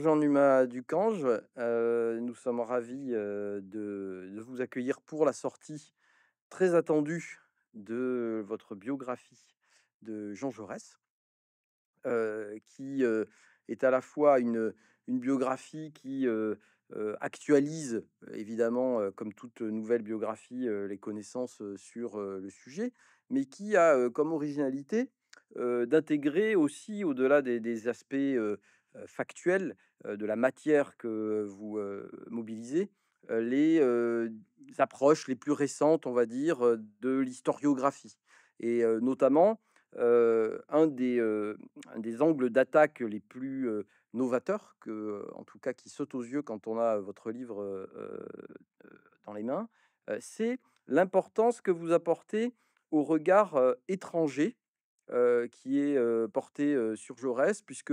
Jean Numa Ducange. Euh, nous sommes ravis euh, de, vous accueillir pour la sortie très attendue de votre biographie de Jean Jaurès, euh, qui est à la fois une, une biographie qui actualise, évidemment, comme toute nouvelle biographie, les connaissances sur le sujet, mais qui a comme originalité d'intégrer aussi, au-delà des, des aspects euh, factuelle euh, de la matière que vous euh, mobilisez, les approches les plus récentes, on va dire, de l'historiographie. Et notamment, un des, des, angles d'attaque les plus novateurs, que, en tout cas qui saute aux yeux quand on a votre livre dans les mains, c'est l'importance que vous apportez au regard étranger qui est porté sur Jaurès, puisque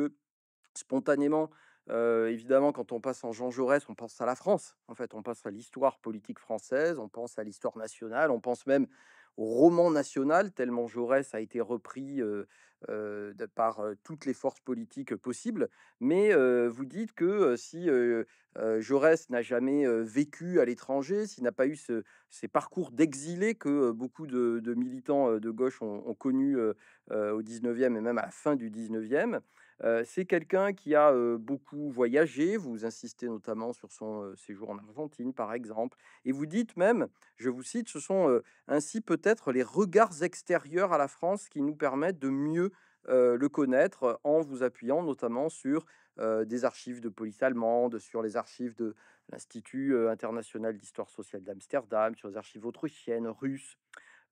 spontanément, évidemment, quand on passe en Jean Jaurès, on pense à la France. En fait, on passe à l'histoire politique française, on pense à l'histoire nationale, on pense même au roman national, tellement Jaurès a été repris par toutes les forces politiques possibles. Mais vous dites que si Jaurès n'a jamais vécu à l'étranger, s'il n'a pas eu ce, ces parcours d'exilé que beaucoup de, militants de gauche ont, ont connu au 19e et même à la fin du 19e, c'est quelqu'un qui a beaucoup voyagé, vous insistez notamment sur son séjour en Argentine par exemple, et vous dites même, je vous cite, ce sont ainsi peut-être les regards extérieurs à la France qui nous permettent de mieux le connaître en vous appuyant notamment sur des archives de police allemande, sur les archives de l'Institut international d'histoire sociale d'Amsterdam, sur les archives autrichiennes, russes.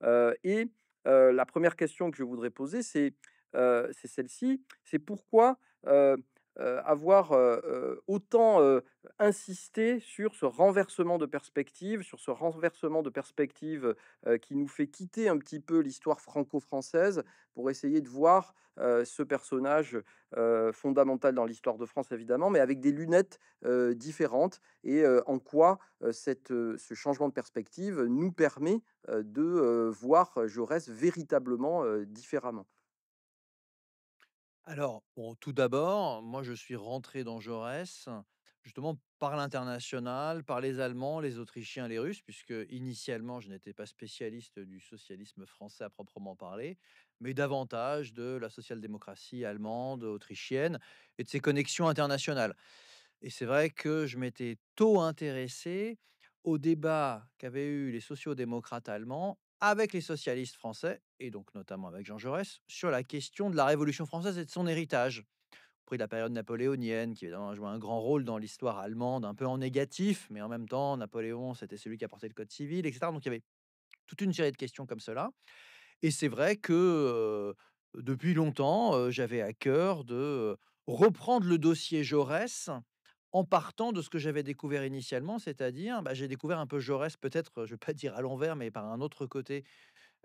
et la première question que je voudrais poser, c'est c'est celle-ci. C'est pourquoi avoir autant insisté sur ce renversement de perspective, sur ce renversement de perspective qui nous fait quitter un petit peu l'histoire franco-française pour essayer de voir ce personnage fondamental dans l'histoire de France, évidemment, mais avec des lunettes différentes et en quoi ce changement de perspective nous permet de voir Jaurès véritablement différemment. Alors, tout d'abord, moi, je suis rentré dans Jaurès, justement par l'international, par les Allemands, les Autrichiens, les Russes, puisque initialement, je n'étais pas spécialiste du socialisme français à proprement parler, mais davantage de la social-démocratie allemande, autrichienne, et de ses connexions internationales. Et c'est vrai que je m'étais tôt intéressé au débat qu'avaient eu les sociaux-démocrates allemands avec les socialistes français et donc notamment avec Jean Jaurès, sur la question de la Révolution française et de son héritage. Au prix de la période napoléonienne, qui évidemment a joué un grand rôle dans l'histoire allemande, un peu en négatif, mais en même temps, Napoléon, c'était celui qui a porté le Code civil, etc. Donc il y avait toute une série de questions comme cela. Et c'est vrai que depuis longtemps, j'avais à cœur de reprendre le dossier Jaurès en partant de ce que j'avais découvert initialement, c'est-à-dire, bah, j'ai découvert un peu Jaurès, peut-être, je ne vais pas dire à l'envers, mais par un autre côté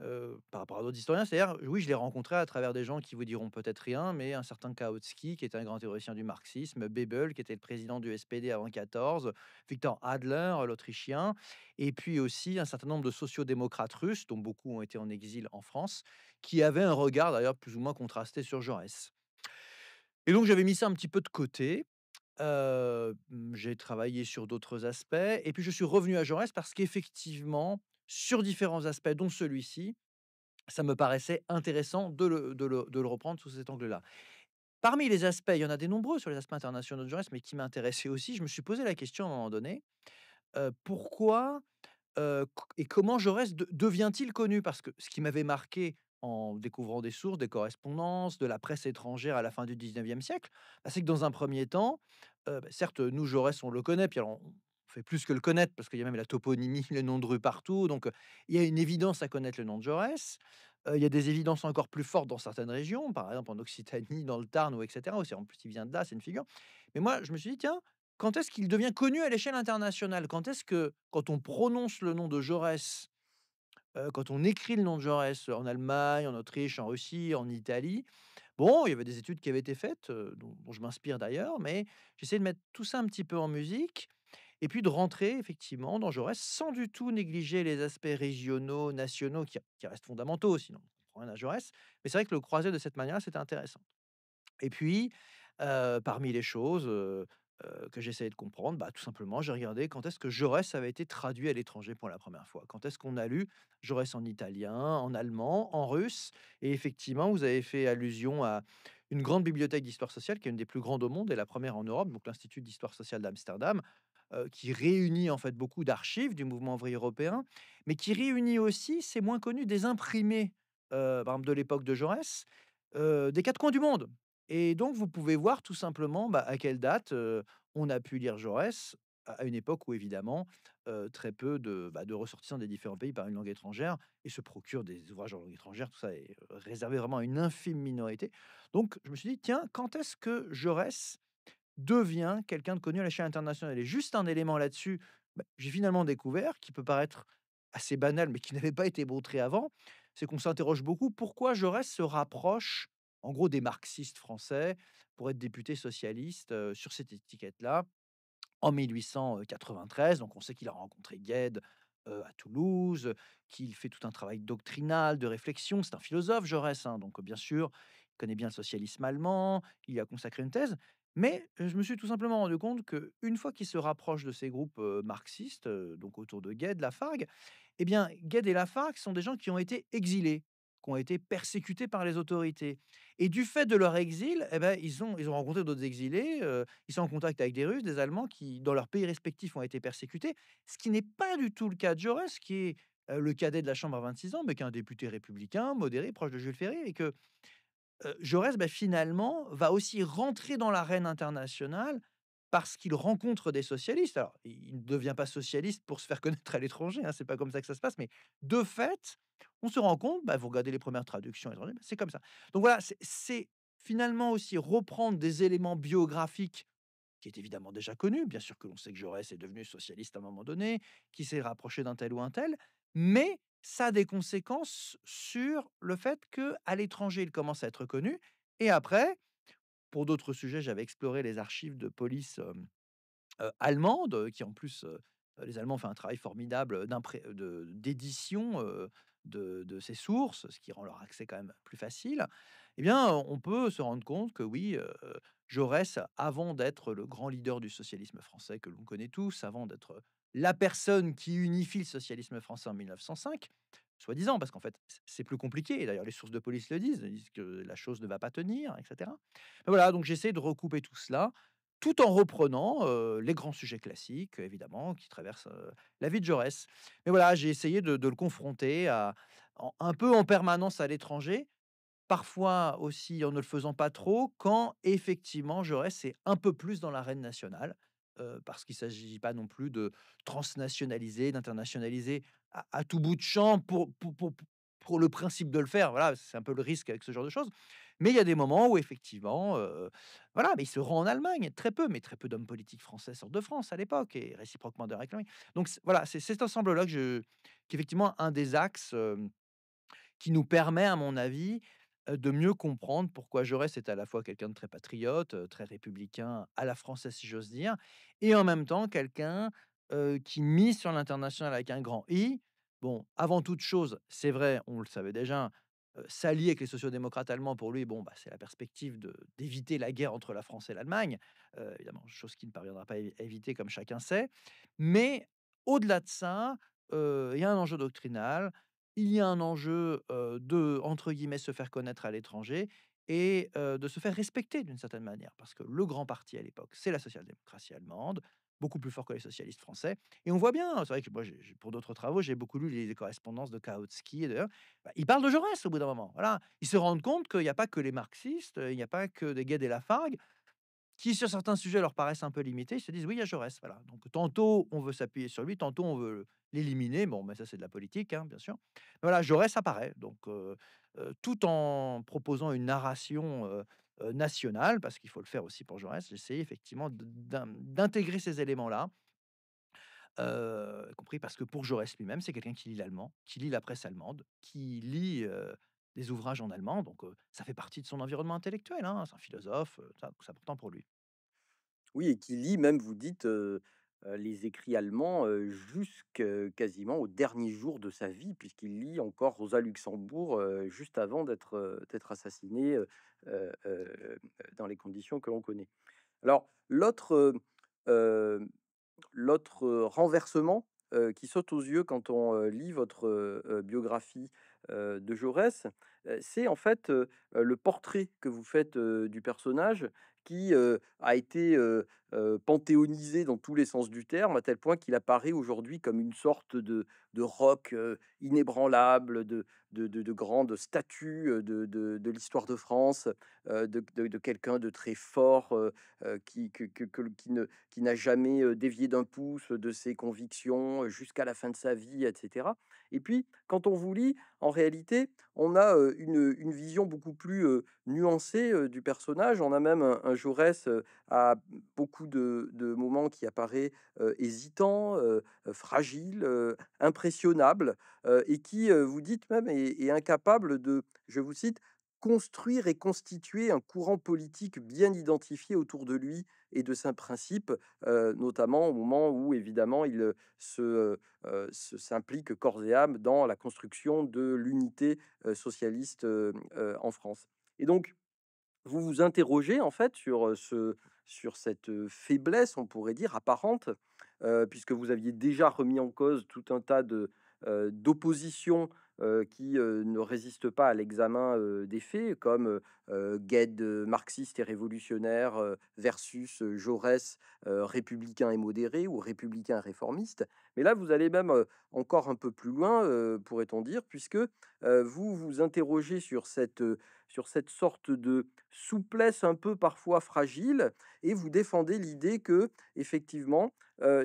euh, par rapport à d'autres historiens. C'est-à-dire, oui, je l'ai rencontré à travers des gens qui vous diront peut-être rien, mais un certain Kautsky, qui était un grand théoricien du marxisme, Bebel, qui était le président du SPD avant 14, Victor Adler, l'Autrichien, et puis aussi un certain nombre de sociodémocrates russes, dont beaucoup ont été en exil en France, qui avaient un regard d'ailleurs plus ou moins contrasté sur Jaurès. Et donc j'avais mis ça un petit peu de côté. Euh, j'ai travaillé sur d'autres aspects. Et puis je suis revenu à Jaurès parce qu'effectivement, sur différents aspects, dont celui-ci, ça me paraissait intéressant de le, reprendre sous cet angle-là. Parmi les aspects, il y en a des nombreux sur les aspects internationaux de Jaurès, mais qui m'intéressaient aussi, je me suis posé la question à un moment donné, pourquoi et comment Jaurès devient-il connu Parce que ce qui m'avait marqué en découvrant des sources, des correspondances, de la presse étrangère à la fin du 19e siècle, bah, c'est que dans un premier temps, bah, certes, nous, Jaurès, on le connaît, puis alors fait plus que le connaître, parce qu'il y a même la toponymie, le nom de rue partout. Donc, il y a une évidence à connaître le nom de Jaurès. il y a des évidences encore plus fortes dans certaines régions, par exemple en Occitanie, dans le Tarn, ou etc. Aussi, en plus, il vient de là, c'est une figure. Mais moi, je me suis dit, tiens, quand est-ce qu'il devient connu à l'échelle internationale Quand est-ce que, quand on prononce le nom de Jaurès, quand on écrit le nom de Jaurès en Allemagne, en Autriche, en Russie, en Italie, bon, il y avait des études qui avaient été faites, dont je m'inspire d'ailleurs, mais j'essaie de mettre tout ça un petit peu en musique et puis de rentrer effectivement dans Jaurès sans du tout négliger les aspects régionaux, nationaux qui, restent fondamentaux, sinon on prend rien à Jaurès. Mais c'est vrai que le croiser de cette manière, c'était intéressant. Et puis, euh, parmi les choses euh, euh, que j'essayais de comprendre, bah, tout simplement, j'ai regardé quand est-ce que Jaurès avait été traduit à l'étranger pour la première fois. Quand est-ce qu'on a lu Jaurès en italien, en allemand, en russe. Et effectivement, vous avez fait allusion à une grande bibliothèque d'histoire sociale qui est une des plus grandes au monde et la première en Europe, donc l'Institut d'histoire sociale d'Amsterdam. Euh, qui réunit en fait beaucoup d'archives du mouvement ouvrier européen, mais qui réunit aussi, c'est moins connu, des imprimés, euh, de l'époque de Jaurès, euh, des quatre coins du monde. Et donc vous pouvez voir tout simplement bah, à quelle date on a pu lire Jaurès, à une époque où évidemment très peu de, bah, de, ressortissants des différents pays par une langue étrangère et se procurent des ouvrages en langue étrangère. Tout ça est réservé vraiment à une infime minorité. Donc je me suis dit, tiens, quand est-ce que Jaurès devient quelqu'un de connu à l'échelle internationale. Et juste un élément là-dessus, bah, j'ai finalement découvert, qui peut paraître assez banal, mais qui n'avait pas été montré avant, c'est qu'on s'interroge beaucoup pourquoi Jaurès se rapproche, en gros, des marxistes français pour être député socialiste euh, sur cette étiquette-là en 1893. Donc on sait qu'il a rencontré Gued euh, à Toulouse, qu'il fait tout un travail doctrinal, de réflexion. C'est un philosophe, Jaurès, hein. donc bien sûr, il connaît bien le socialisme allemand, il a consacré une thèse. Mais je me suis tout simplement rendu compte que une fois qu'ils se rapprochent de ces groupes marxistes, donc autour de Gued, Lafargue, eh bien, Gued et Lafargue sont des gens qui ont été exilés, qui ont été persécutés par les autorités. Et du fait de leur exil, eh bien, ils, ont, ils ont rencontré d'autres exilés, ils sont en contact avec des Russes, des Allemands qui, dans leurs pays respectifs, ont été persécutés, ce qui n'est pas du tout le cas de Jaurès, qui est le cadet de la Chambre à 26 ans, mais qui est un député républicain, modéré, proche de Jules Ferry, et que Jaurès, bah, finalement, va aussi rentrer dans l'arène internationale parce qu'il rencontre des socialistes. Alors, il ne devient pas socialiste pour se faire connaître à l'étranger, hein, c'est pas comme ça que ça se passe, mais de fait, on se rend compte, bah, vous regardez les premières traductions c'est comme ça. Donc voilà, c'est finalement aussi reprendre des éléments biographiques qui est évidemment déjà connus. bien sûr que l'on sait que Jaurès est devenu socialiste à un moment donné, qui s'est rapproché d'un tel ou un tel, mais ça a des conséquences sur le fait que à l'étranger, il commence à être connu. Et après, pour d'autres sujets, j'avais exploré les archives de police allemandes allemande, qui en plus, les Allemands font un travail formidable d'édition de, de, de, ces sources, ce qui rend leur accès quand même plus facile. Eh bien, on peut se rendre compte que oui, Jaurès, avant d'être le grand leader du socialisme français que l'on connaît tous, avant d'être la personne qui unifie le socialisme français en 1905, soi-disant, parce qu'en fait, c'est plus compliqué. D'ailleurs, les sources de police le disent, ils disent que la chose ne va pas tenir, etc. voilà, donc j'essaie de recouper tout cela, tout en reprenant les grands sujets classiques, évidemment, qui traversent la vie de Jaurès. Mais voilà, j'ai essayé de, le confronter à, un peu en permanence à l'étranger, parfois aussi en ne le faisant pas trop, quand effectivement Jaurès est un peu plus dans l'arène nationale parce qu'il ne s'agit pas non plus de transnationaliser, d'internationaliser à, tout bout de champ pour, pour, pour, pour le principe de le faire. Voilà, c'est un peu le risque avec ce genre de choses. Mais il y a des moments où effectivement, voilà, mais il se rend en Allemagne, très peu, mais très peu d'hommes politiques français sortent de France à l'époque et réciproquement de réclamer. Donc voilà, c'est cet ensemble-là qui est effectivement un des axes qui nous permet, à mon avis, de mieux comprendre pourquoi Jaurès est à la fois quelqu'un de très patriote, très républicain, à la française si j'ose dire, et en même temps quelqu'un qui mise sur l'international avec un grand I. Bon, avant toute chose, c'est vrai, on le savait déjà, s'allier avec les sociodémocrates allemands, pour lui, bon, bah, c'est la perspective d'éviter la guerre entre la France et l'Allemagne, évidemment, chose qui ne parviendra pas à éviter comme chacun sait. Mais au-delà de ça, il y a un enjeu doctrinal, il y a un enjeu de, entre guillemets, se faire connaître à l'étranger et de se faire respecter d'une certaine manière. Parce que le grand parti à l'époque, c'est la social-démocratie allemande, beaucoup plus fort que les socialistes français. Et on voit bien, c'est vrai que moi, pour d'autres travaux, j'ai beaucoup lu les correspondances de Kautsky, bah, il parle de Jaurès au bout d'un moment. Voilà. Ils se rendent compte qu'il n'y a pas que les marxistes, il n'y a pas que des et la Fargue, qui sur certains sujets leur paraissent un peu limités, ils se disent oui, il y a Jaurès. Voilà. Donc tantôt on veut s'appuyer sur lui, tantôt on veut l'éliminer. Bon, mais ben, ça c'est de la politique, hein, bien sûr. voilà, Jaurès apparaît. Donc tout en proposant une narration nationale, parce qu'il faut le faire aussi pour Jaurès, j'essaie effectivement d'intégrer ces éléments-là. compris parce que pour Jaurès lui-même, c'est quelqu'un qui lit l'allemand, qui lit la presse allemande, qui lit des ouvrages en allemand, donc ça fait partie de son environnement intellectuel. Hein. c'est un philosophe, c'est important pour lui. Oui, et qui lit même, vous dites, les écrits allemands, jusqu'à quasiment au dernier jour de sa vie, puisqu'il lit encore Rosa Luxembourg, juste avant d'être, assassiné, dans les conditions que l'on connaît. Alors l'autre, renversement, qui saute aux yeux quand on, lit votre, biographie, de Jaurès, c'est en fait, le portrait que vous faites, du personnage qui a été panthéonisé dans tous les sens du terme, à tel point qu'il apparaît aujourd'hui comme une sorte de, de rock inébranlable, de, de, de, de grande statue de, de l'histoire de France, de, quelqu'un de très fort qui, qui, ne, qui n'a jamais dévié d'un pouce de ses convictions jusqu'à la fin de sa vie, etc. Et puis, quand on vous lit, en réalité, on a une, une vision beaucoup plus nuancée du personnage. On a même un, un Jaurès à beaucoup de, moments qui apparaît hésitant, fragile, impressionnant impressionnable et qui, vous dites même, est, incapable de, je vous cite, construire et constituer un courant politique bien identifié autour de lui et de ses principes, notamment au moment où, évidemment, il se, s'implique corps et âme dans la construction de l'unité socialiste en France. Et donc, vous vous interrogez, en fait, sur, ce, sur cette faiblesse, on pourrait dire, apparente euh, puisque vous aviez déjà remis en cause tout un tas euh, d'oppositions euh, qui ne résistent pas à l'examen des faits, comme Gued marxiste et révolutionnaire versus Jaurès républicain et modéré ou républicain réformiste. Mais là, vous allez même encore un peu plus loin, pourrait-on dire, puisque vous vous interrogez sur cette sur cette sorte de souplesse un peu parfois fragile, et vous défendez l'idée que, effectivement,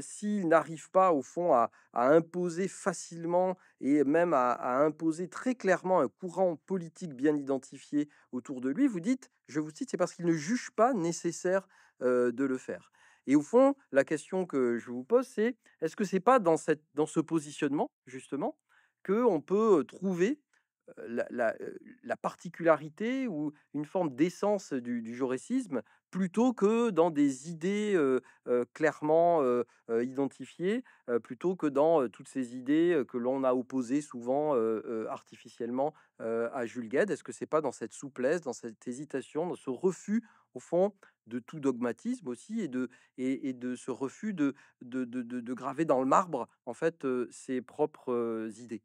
s'il n'arrive pas, au fond, à, imposer facilement et même à, imposer très clairement un courant politique bien identifié autour de lui, vous dites, je vous cite, c'est parce qu'il ne juge pas nécessaire de le faire. Et au fond, la question que je vous pose, c'est est-ce que c'est pas dans, cette, dans ce positionnement, justement, qu'on peut trouver la, particularité ou une forme d'essence du, du plutôt que dans des idées clairement identifiées, plutôt que dans toutes ces idées que l'on a opposées souvent artificiellement à Jules Gued. Est-ce que c'est pas dans cette souplesse, dans cette hésitation, dans ce refus au fond de tout dogmatisme aussi et de, ce refus de de, graver dans le marbre en fait ses propres idées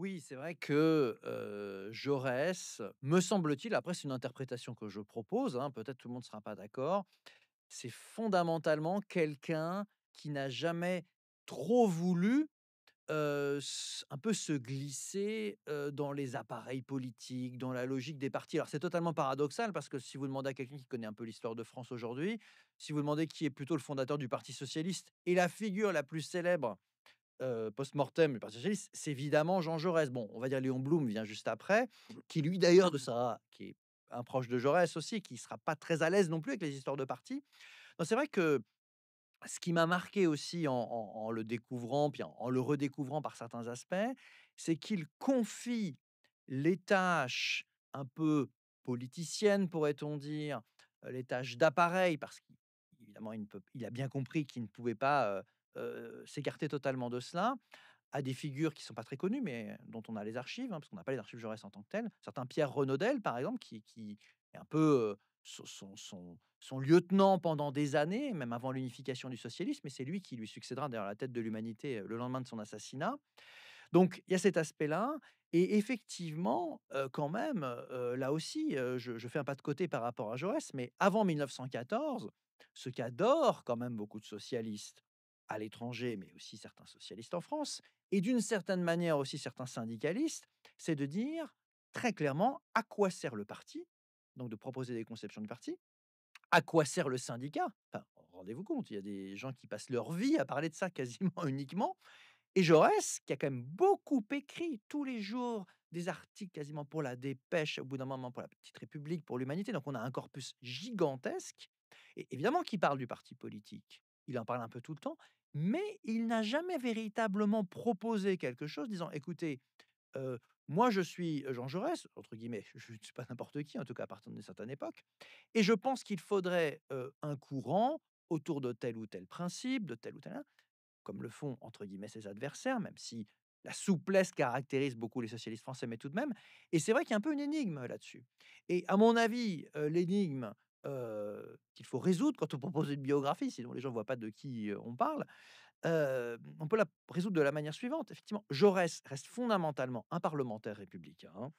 oui, c'est vrai que Jaurès, me semble-t-il, après c'est une interprétation que je propose, hein, peut-être tout le monde ne sera pas d'accord, c'est fondamentalement quelqu'un qui n'a jamais trop voulu un peu se glisser dans les appareils politiques, dans la logique des partis. Alors c'est totalement paradoxal parce que si vous demandez à quelqu'un qui connaît un peu l'histoire de France aujourd'hui, si vous demandez qui est plutôt le fondateur du Parti socialiste et la figure la plus célèbre post-mortem du Parti c'est évidemment Jean Jaurès. Bon, on va dire Léon Blum vient juste après, mmh qui lui d'ailleurs de ça, qui est un proche de Jaurès aussi, qui sera pas très à l'aise non plus avec les histoires de parti. C'est vrai que ce qui m'a marqué aussi en, le découvrant, puis en, le redécouvrant par certains aspects, c'est qu'il confie les tâches un peu politiciennes, pourrait-on dire, les tâches d'appareil, parce qu'évidemment, il, a bien compris qu'il ne pouvait pas s'écarter totalement de cela à des figures qui sont pas très connues, mais dont on a les archives, hein, parce qu'on n'a pas les archives Jaurès en tant que telles. Certains Pierre Renaudel, par exemple, qui, est un peu son, lieutenant pendant des années, même avant l'unification du socialisme, et c'est lui qui lui succédera derrière la tête de l'humanité le lendemain de son assassinat. Donc il y a cet aspect-là. Et effectivement, quand même, là aussi, je, je, fais un pas de côté par rapport à Jaurès, mais avant 1914, ce qu'adorent quand même beaucoup de socialistes, à l'étranger, mais aussi certains socialistes en France, et d'une certaine manière aussi certains syndicalistes, c'est de dire très clairement à quoi sert le parti, donc de proposer des conceptions de parti, à quoi sert le syndicat enfin, Rendez-vous compte, il y a des gens qui passent leur vie à parler de ça quasiment uniquement. Et Jaurès, qui a quand même beaucoup écrit tous les jours des articles quasiment pour la dépêche, au bout d'un moment pour la petite République, pour l'humanité. Donc on a un corpus gigantesque, et évidemment qui parle du parti politique il en parle un peu tout le temps, mais il n'a jamais véritablement proposé quelque chose disant, écoutez, euh, moi je suis euh, Jean Jaurès, entre guillemets, je ne suis pas n'importe qui, en tout cas à partir d'une certaine époque, et je pense qu'il faudrait euh, un courant autour de tel ou tel principe, de tel ou tel, comme le font, entre guillemets, ses adversaires, même si la souplesse caractérise beaucoup les socialistes français, mais tout de même. Et c'est vrai qu'il y a un peu une énigme là-dessus. Et à mon avis, l'énigme, qu'il faut résoudre quand on propose une biographie, sinon les gens ne voient pas de qui on parle, on peut la résoudre de la manière suivante. Effectivement, Jaurès reste fondamentalement un parlementaire républicain,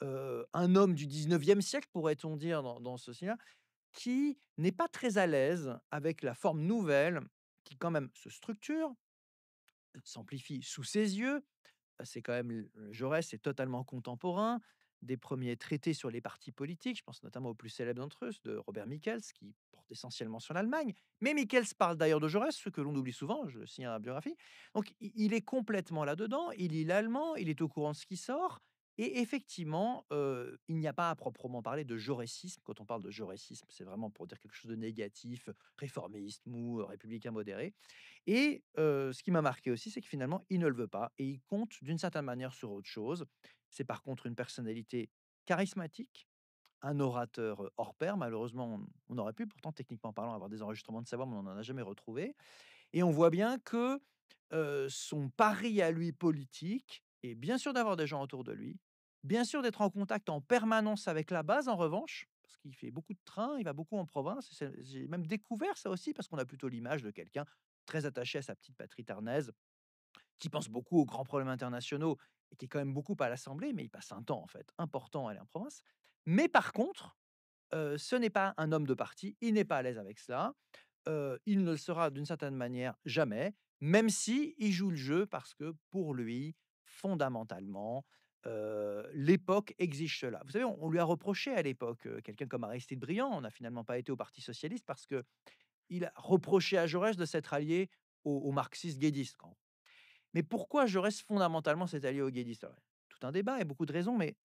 un homme du 19e siècle, pourrait-on dire, dans, ce signe qui n'est pas très à l'aise avec la forme nouvelle qui quand même se structure, s'amplifie sous ses yeux. C'est quand même Jaurès est totalement contemporain, des premiers traités sur les partis politiques. Je pense notamment au plus célèbre d'entre eux, de Robert Michels, qui porte essentiellement sur l'Allemagne. Mais Michels parle d'ailleurs de Jaurès, ce que l'on oublie souvent, je signe la biographie. Donc il est complètement là-dedans, il lit l'allemand, il est au courant de ce qui sort. Et effectivement, euh, il n'y a pas à proprement parler de jaurécisme. Quand on parle de jaurécisme, c'est vraiment pour dire quelque chose de négatif, réformiste, mou, républicain modéré. Et euh, ce qui m'a marqué aussi, c'est que finalement, il ne le veut pas et il compte d'une certaine manière sur autre chose. C'est par contre une personnalité charismatique, un orateur hors pair. Malheureusement, on aurait pu pourtant, techniquement parlant, avoir des enregistrements de sa voix, mais on n'en a jamais retrouvé. Et on voit bien que son pari à lui politique est bien sûr d'avoir des gens autour de lui, bien sûr d'être en contact en permanence avec la base, en revanche, parce qu'il fait beaucoup de trains, il va beaucoup en province. J'ai même découvert ça aussi, parce qu'on a plutôt l'image de quelqu'un très attaché à sa petite patrie tarnaise, qui pense beaucoup aux grands problèmes internationaux et qui est quand même beaucoup à l'Assemblée, mais il passe un temps en fait important à aller en province. Mais par contre, ce n'est pas un homme de parti, il n'est pas à l'aise avec cela, il ne le sera d'une certaine manière jamais, même si il joue le jeu parce que pour lui, fondamentalement, l'époque exige cela. Vous savez, on, lui a reproché à l'époque, quelqu'un comme Aristide Briand, on n'a finalement pas été au Parti socialiste parce que il a reproché à Jaurès de s'être allié au marxiste-guédiste mais pourquoi je reste fondamentalement cet allié au guédiste Tout un débat et beaucoup de raisons, mais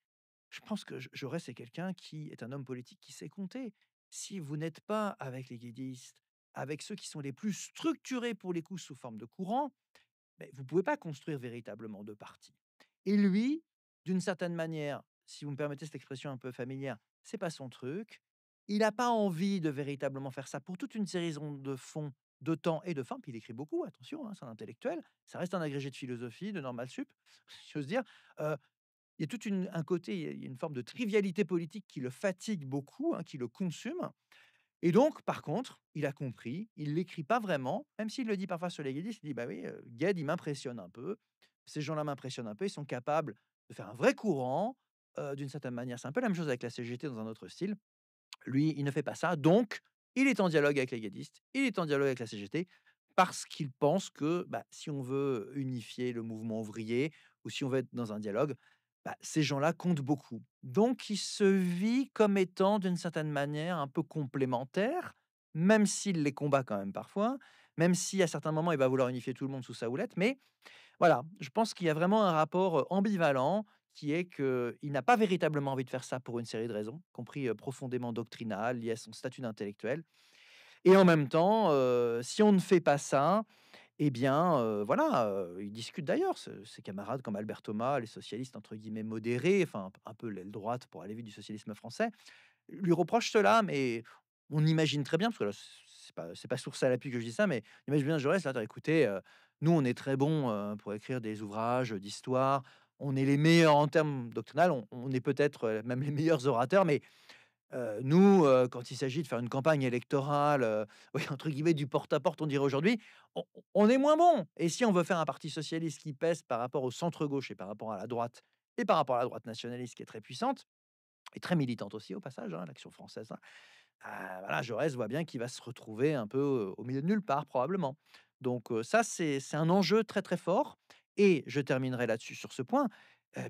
je pense que Jaurès est quelqu'un qui est un homme politique qui sait compter. Si vous n'êtes pas avec les guédistes, avec ceux qui sont les plus structurés pour les coups sous forme de courant, ben, vous ne pouvez pas construire véritablement de parti. Et lui, d'une certaine manière, si vous me permettez cette expression un peu familière, c'est pas son truc. Il n'a pas envie de véritablement faire ça pour toute une série de fonds de temps et de forme. Puis il écrit beaucoup, attention, hein, c'est un intellectuel. Ça reste un agrégé de philosophie, de normal sup, si j'ose dire. il y a tout un côté, il y a une forme de trivialité politique qui le fatigue beaucoup, hein, qui le consume. Et donc, par contre, il a compris, il l'écrit pas vraiment, même s'il le dit parfois sur les Guédis, il dit, bah oui, Gued, il m'impressionne un peu, ces gens-là m'impressionnent un peu, ils sont capables de faire un vrai courant, d'une certaine manière. C'est un peu la même chose avec la CGT dans un autre style. Lui, il ne fait pas ça, donc il est en dialogue avec les gadistes, il est en dialogue avec la CGT, parce qu'il pense que bah, si on veut unifier le mouvement ouvrier ou si on veut être dans un dialogue, bah, ces gens-là comptent beaucoup. Donc il se vit comme étant d'une certaine manière un peu complémentaire, même s'il les combat quand même parfois, même si à certains moments il va vouloir unifier tout le monde sous sa houlette. Mais voilà, je pense qu'il y a vraiment un rapport ambivalent qui est qu'il n'a pas véritablement envie de faire ça pour une série de raisons, compris profondément doctrinales, liées à son statut d'intellectuel. Et en même temps, si on ne fait pas ça, eh bien, voilà, il discute d'ailleurs, ses camarades comme Albert Thomas, les socialistes entre guillemets modérés, enfin un peu l'aile droite pour aller vite du socialisme français, lui reprochent cela, mais on imagine très bien, parce que là, c'est pas, pas source à l'appui que je dis ça, mais on imagine bien Jaurès, là, écoutez, nous, on est très bon pour écrire des ouvrages d'histoire, on est les meilleurs en termes doctrinal, on, est peut-être euh, même les meilleurs orateurs, mais euh, nous, euh, quand il s'agit de faire une campagne électorale, oui, entre guillemets, du porte-à-porte, on dirait aujourd'hui, on, est moins bon. Et si on veut faire un parti socialiste qui pèse par rapport au centre-gauche et par rapport à la droite, et par rapport à la droite nationaliste qui est très puissante, et très militante aussi au passage, hein, l'action française, hein, ah, voilà, Jaurès voit bien qu'il va se retrouver un peu au milieu de nulle part, probablement. Donc ça, c'est un enjeu très très fort. Et je terminerai là-dessus sur ce point,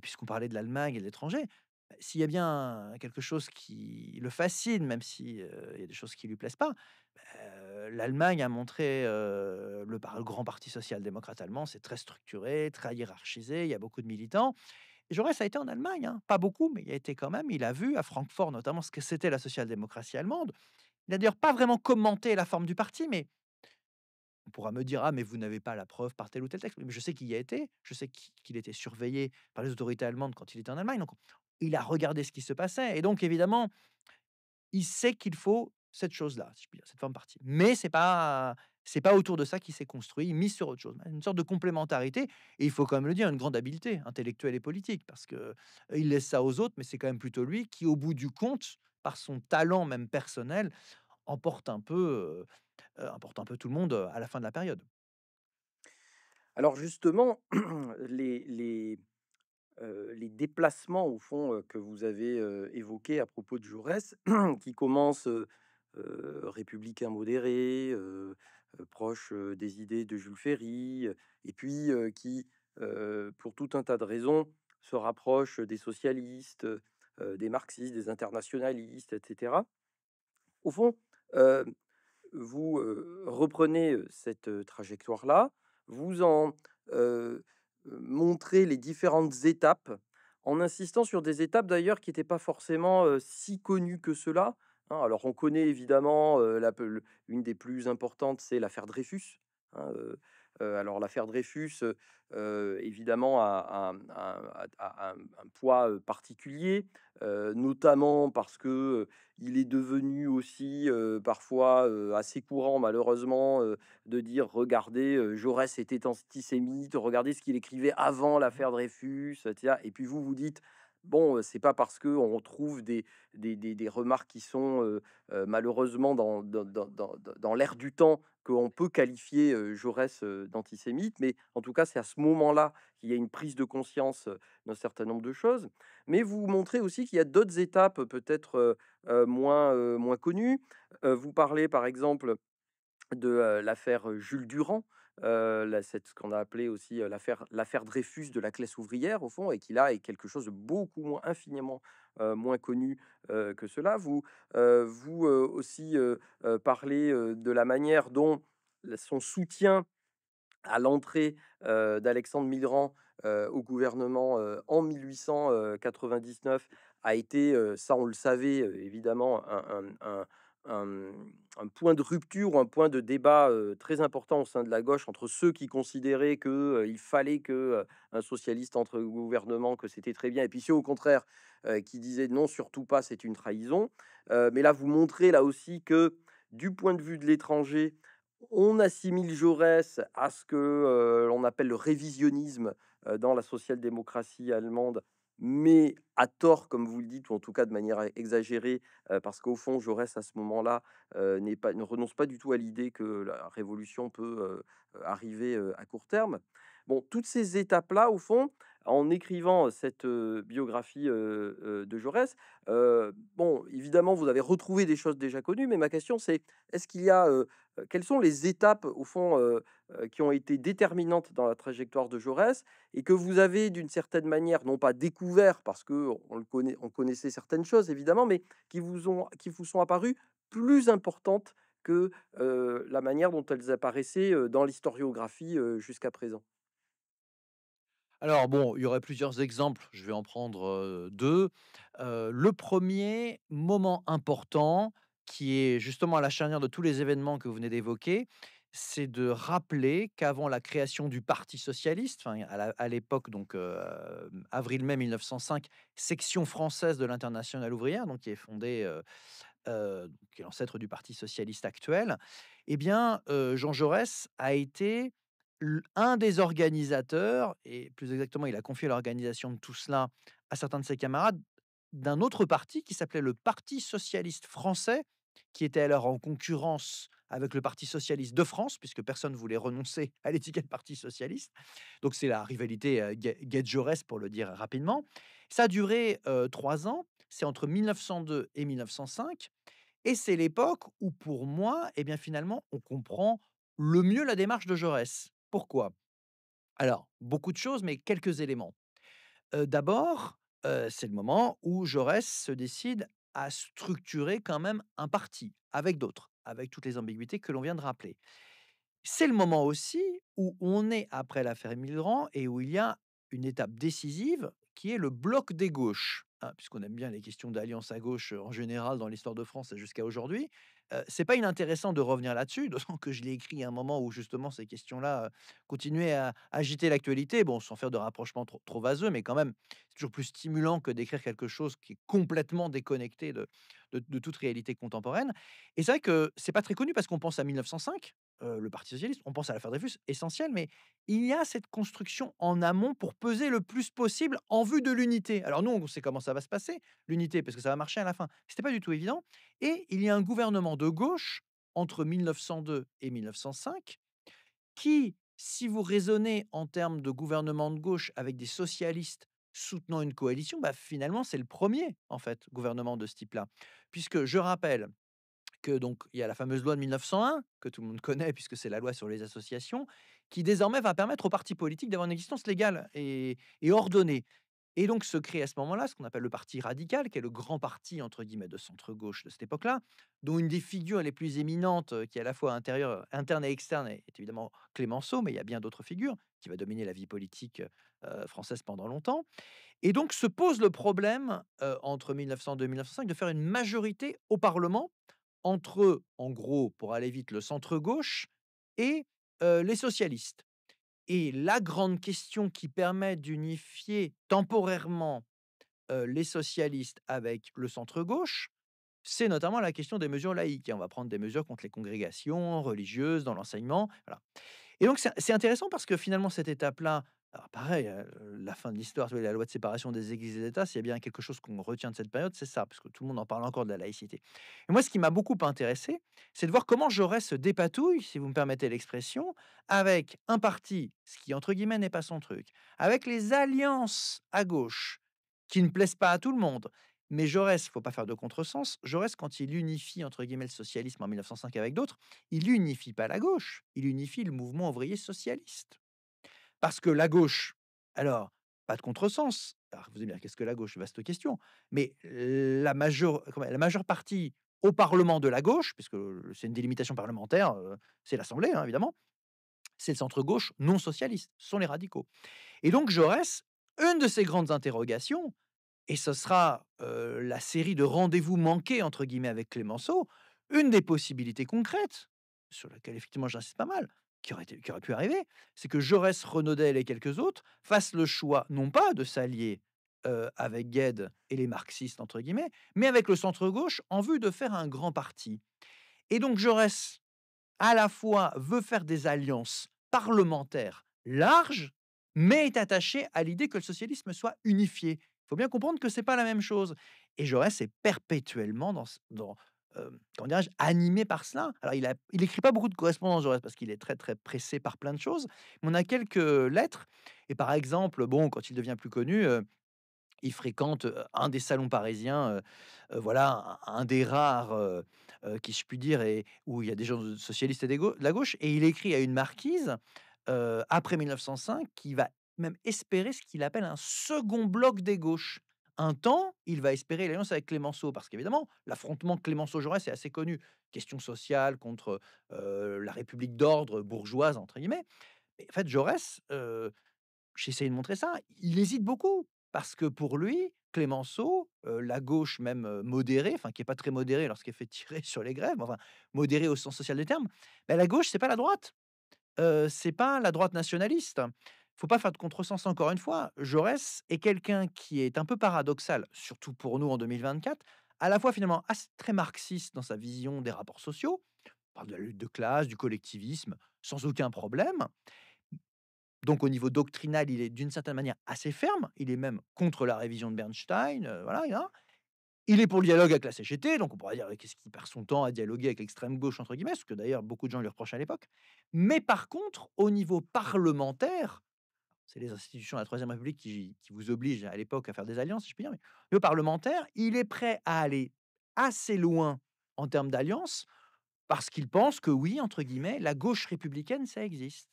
puisqu'on parlait de l'Allemagne et de l'étranger. Bah, s'il y a bien quelque chose qui le fascine, même s'il y a des choses qui ne lui plaisent pas, bah, l'Allemagne a montré le, grand parti social-démocrate allemand, c'est très structuré, très hiérarchisé, il y a beaucoup de militants. Et Jaurès a été en Allemagne, hein. pas beaucoup, mais il a été quand même, il a vu à Francfort notamment ce que c'était la social-démocratie allemande. Il n'a d'ailleurs pas vraiment commenté la forme du parti, mais on pourra me dire, ah, mais vous n'avez pas la preuve par tel ou tel texte. Mais je sais qu'il y a été, je sais qu'il était surveillé par les autorités allemandes quand il était en Allemagne. Donc, il a regardé ce qui se passait. Et donc, évidemment, il sait qu'il faut cette chose-là, cette forme partie. Mais c'est pas c'est pas autour de ça qu'il s'est construit, mis sur autre chose, une sorte de complémentarité. Et il faut quand même le dire, une grande habileté intellectuelle et politique, parce que il laisse ça aux autres, mais c'est quand même plutôt lui qui, au bout du compte, par son talent même personnel, emporte un peu, emporte un peu tout le monde à la fin de la période. Alors justement, les, les, déplacements au fond que vous avez évoqués à propos de Jaurès, qui commencent républicains modérés, proche des idées de Jules Ferry, et puis qui, pour tout un tas de raisons, se rapproche des socialistes, des marxistes, des internationalistes, etc. Au fond, vous reprenez cette trajectoire-là, vous en montrez les différentes étapes, en insistant sur des étapes d'ailleurs qui n'étaient pas forcément si connues que cela. Hein. Alors on connaît évidemment la, une des plus importantes, c'est l'affaire Dreyfus. Hein, euh, alors l'affaire Dreyfus, euh, euh, évidemment, a, un, poids particulier, notamment parce que il est devenu aussi parfois assez courant, malheureusement, de dire regardez, Jaurès était antisémite, regardez ce qu'il écrivait avant mmh l'affaire Dreyfus, etc. Et puis vous vous dites bon, c'est pas parce qu'on on trouve des, remarques qui sont malheureusement dans, dans l'air du temps qu'on peut qualifier Jaurès d'antisémite, mais en tout cas, c'est à ce moment-là qu'il y a une prise de conscience d'un certain nombre de choses. Mais vous montrez aussi qu'il y a d'autres étapes peut-être moins, moins connues. vous parlez par exemple de l'affaire Jules Durand, euh, la, cette, ce qu'on a appelé aussi euh, l'affaire, l'affaire Dreyfus de la classe ouvrière, au fond, et qui là est quelque chose de beaucoup moins, infiniment euh, moins connu que cela. Vous, vous aussi parlez de la manière dont son soutien à l'entrée d'Alexandre Migrant au gouvernement en 1899 a été, ça on le savait évidemment, un un, point de rupture, un point de débat très important au sein de la gauche entre ceux qui considéraient qu'il fallait qu'un socialiste entre gouvernement, que c'était très bien, et puis ceux au contraire qui disaient non, surtout pas, c'est une trahison. mais là, vous montrez là aussi que du point de vue de l'étranger, on assimile Jaurès à ce que l'on appelle le révisionnisme dans la social-démocratie allemande, mais à tort, comme vous le dites, ou en tout cas de manière e, exagérée, parce qu'au fond, Jaurès, à ce moment-là, ne renonce pas du tout à l'idée que la révolution peut arriver à court terme. Bon, toutes ces étapes-là, au fond, en écrivant cette biographie de Jaurès, bon, évidemment, vous avez retrouvé des choses déjà connues, mais ma question c'est est-ce qu'il y a quelles sont les étapes au fond qui ont été déterminantes dans la trajectoire de Jaurès et que vous avez d'une certaine manière non pas découvert parce que on connaissait certaines choses évidemment, mais qui vous ont qui vous sont apparues plus importantes que la manière dont elles apparaissaient dans l'historiographie jusqu'à présent alors bon, il y aurait plusieurs exemples, je vais en prendre deux. le premier moment important, qui est justement à la charnière de tous les événements que vous venez d'évoquer, c'est de rappeler qu'avant la création du Parti socialiste, à l'époque, donc avril-mai 1905, section française de l'Internationale ouvrière, donc qui est fondée, qui est l'ancêtre du Parti socialiste actuel, eh bien, Jean Jaurès a été un des organisateurs, et plus exactement, il a confié l'organisation de tout cela à certains de ses camarades, d'un autre parti qui s'appelait le Parti socialiste français, qui était alors en concurrence avec le Parti socialiste de France, puisque personne ne voulait renoncer à l'étiquette Parti socialiste. Donc c'est la rivalité euh, jaurès pour le dire rapidement. Ça a duré trois ans, c'est entre 1902 et 1905, et c'est l'époque où, pour moi, eh bien finalement, on comprend le mieux la démarche de Jaurès. Pourquoi Alors, beaucoup de choses, mais quelques éléments. D'abord, c'est le moment où Jaurès se décide à structurer quand même un parti avec d'autres, avec toutes les ambiguïtés que l'on vient de rappeler. C'est le moment aussi où on est après l'affaire Millerand et où il y a une étape décisive qui est le bloc des gauches. Hein, puisqu'on aime bien les questions d'alliance à gauche en général dans l'histoire de France jusqu'à aujourd'hui, c'est pas inintéressant de revenir là-dessus, d'autant que je l'ai écrit à un moment où justement ces questions-là continuaient à agiter l'actualité, bon, sans faire de rapprochement trop, vaseux, mais quand même, c'est toujours plus stimulant que d'écrire quelque chose qui est complètement déconnecté de, de toute réalité contemporaine. Et c'est vrai que c'est pas très connu parce qu'on pense à 1905, le Parti socialiste, on pense à l'affaire Dreyfus, essentiel, mais il y a cette construction en amont pour peser le plus possible en vue de l'unité. Alors nous, on sait comment ça va se passer, l'unité, parce que ça va marcher à la fin. Ce n'était pas du tout évident. Et il y a un gouvernement de gauche entre 1902 et 1905 qui, si vous raisonnez en termes de gouvernement de gauche avec des socialistes soutenant une coalition, bah finalement c'est le premier en fait gouvernement de ce type-là, puisque je rappelle que donc il y a la fameuse loi de 1901 que tout le monde connaît puisque c'est la loi sur les associations qui désormais va permettre aux partis politiques d'avoir une existence légale et, ordonnée. Et donc se crée à ce moment-là ce qu'on appelle le parti radical, qui est le grand parti entre guillemets de centre-gauche de cette époque-là, dont une des figures les plus éminentes, euh, qui est à la fois intérieure, interne et externe, est évidemment Clémenceau, mais il y a bien d'autres figures qui va dominer la vie politique euh, française pendant longtemps. Et donc se pose le problème euh, entre 1902 et 1905 de faire une majorité au Parlement entre, en gros, pour aller vite, le centre-gauche et les socialistes. Et la grande question qui permet d'unifier temporairement les socialistes avec le centre-gauche, c'est notamment la question des mesures laïques. on va prendre des mesures contre les congrégations religieuses dans l'enseignement. Et donc, c'est intéressant parce que finalement, cette étape-là, alors pareil, hein, la fin de l'histoire, la loi de séparation des églises et des États, s'il y a bien quelque chose qu'on retient de cette période, c'est ça, parce que tout le monde en parle encore de la laïcité. Et moi, ce qui m'a beaucoup intéressé, c'est de voir comment Jaurès se dépatouille, si vous me permettez l'expression, avec un parti, ce qui entre guillemets n'est pas son truc, avec les alliances à gauche, qui ne plaisent pas à tout le monde, mais Jaurès, faut pas faire de contresens, Jaurès, quand il unifie entre guillemets le socialisme en 1905 avec d'autres, il unifie pas la gauche, il unifie le mouvement ouvrier socialiste. Parce que la gauche, alors, pas de contresens. Alors, vous allez me dire, qu'est-ce que la gauche Vaste question. Mais la majeure, la majeure partie au Parlement de la gauche, puisque c'est une délimitation parlementaire, euh, c'est l'Assemblée, hein, évidemment, c'est le centre-gauche non socialiste, ce sont les radicaux. Et donc Jaurès, une de ces grandes interrogations, et ce sera euh, la série de rendez-vous manqués, entre guillemets, avec Clémenceau, une des possibilités concrètes, sur laquelle effectivement j'insiste pas mal, qui aurait, qui aurait pu arriver, c'est que Jaurès, Renaudel et quelques autres fassent le choix, non pas de s'allier euh, avec Gued et les marxistes, entre guillemets, mais avec le centre-gauche en vue de faire un grand parti. Et donc Jaurès, à la fois, veut faire des alliances parlementaires larges, mais est attaché à l'idée que le socialisme soit unifié. Il faut bien comprendre que ce n'est pas la même chose. Et Jaurès est perpétuellement dans, dans, euh, animé par cela. Alors, il n'écrit écrit pas beaucoup de correspondances, parce qu'il est très, très pressé par plein de choses. Mais on a quelques euh, lettres. Et par exemple, bon, quand il devient plus connu, euh, il fréquente euh, un des salons parisiens, voilà, un des rares, qui je puis dire, et où il y a des gens socialistes et des de la gauche, et il écrit à une marquise après 1905 qui va même espérer ce qu'il appelle un second bloc des gauches un temps, il va espérer l'alliance avec Clémenceau, parce qu'évidemment, l'affrontement Clémenceau-Jaurès est assez connu. Question sociale contre la République d'ordre bourgeoise, entre guillemets. Mais en fait, Jaurès, euh, j'essaie de montrer ça, il hésite beaucoup, parce que pour lui, Clémenceau, la gauche même modérée, enfin qui n'est pas très modérée lorsqu'elle fait tirer sur les grèves, enfin modérée au sens social des termes, mais bah, la gauche, c'est pas la droite. c'est pas la droite nationaliste faut pas faire de contresens encore une fois. Jaurès est quelqu'un qui est un peu paradoxal, surtout pour nous en 2024, à la fois finalement assez très marxiste dans sa vision des rapports sociaux, parle de la lutte de classe, du collectivisme, sans aucun problème. Donc au niveau doctrinal, il est d'une certaine manière assez ferme. Il est même contre la révision de Bernstein. Euh, voilà, hein. il, est pour le dialogue avec la CGT, donc on pourrait dire qu'est-ce qu'il perd son temps à dialoguer avec l'extrême gauche entre guillemets, ce que d'ailleurs beaucoup de gens lui reprochent à l'époque. Mais par contre, au niveau parlementaire, c'est les institutions de la Troisième République qui, vous obligent à l'époque à faire des alliances, je puis dire, mais le parlementaire, il est prêt à aller assez loin en termes d'alliance parce qu'il pense que oui, entre guillemets, la gauche républicaine, ça existe.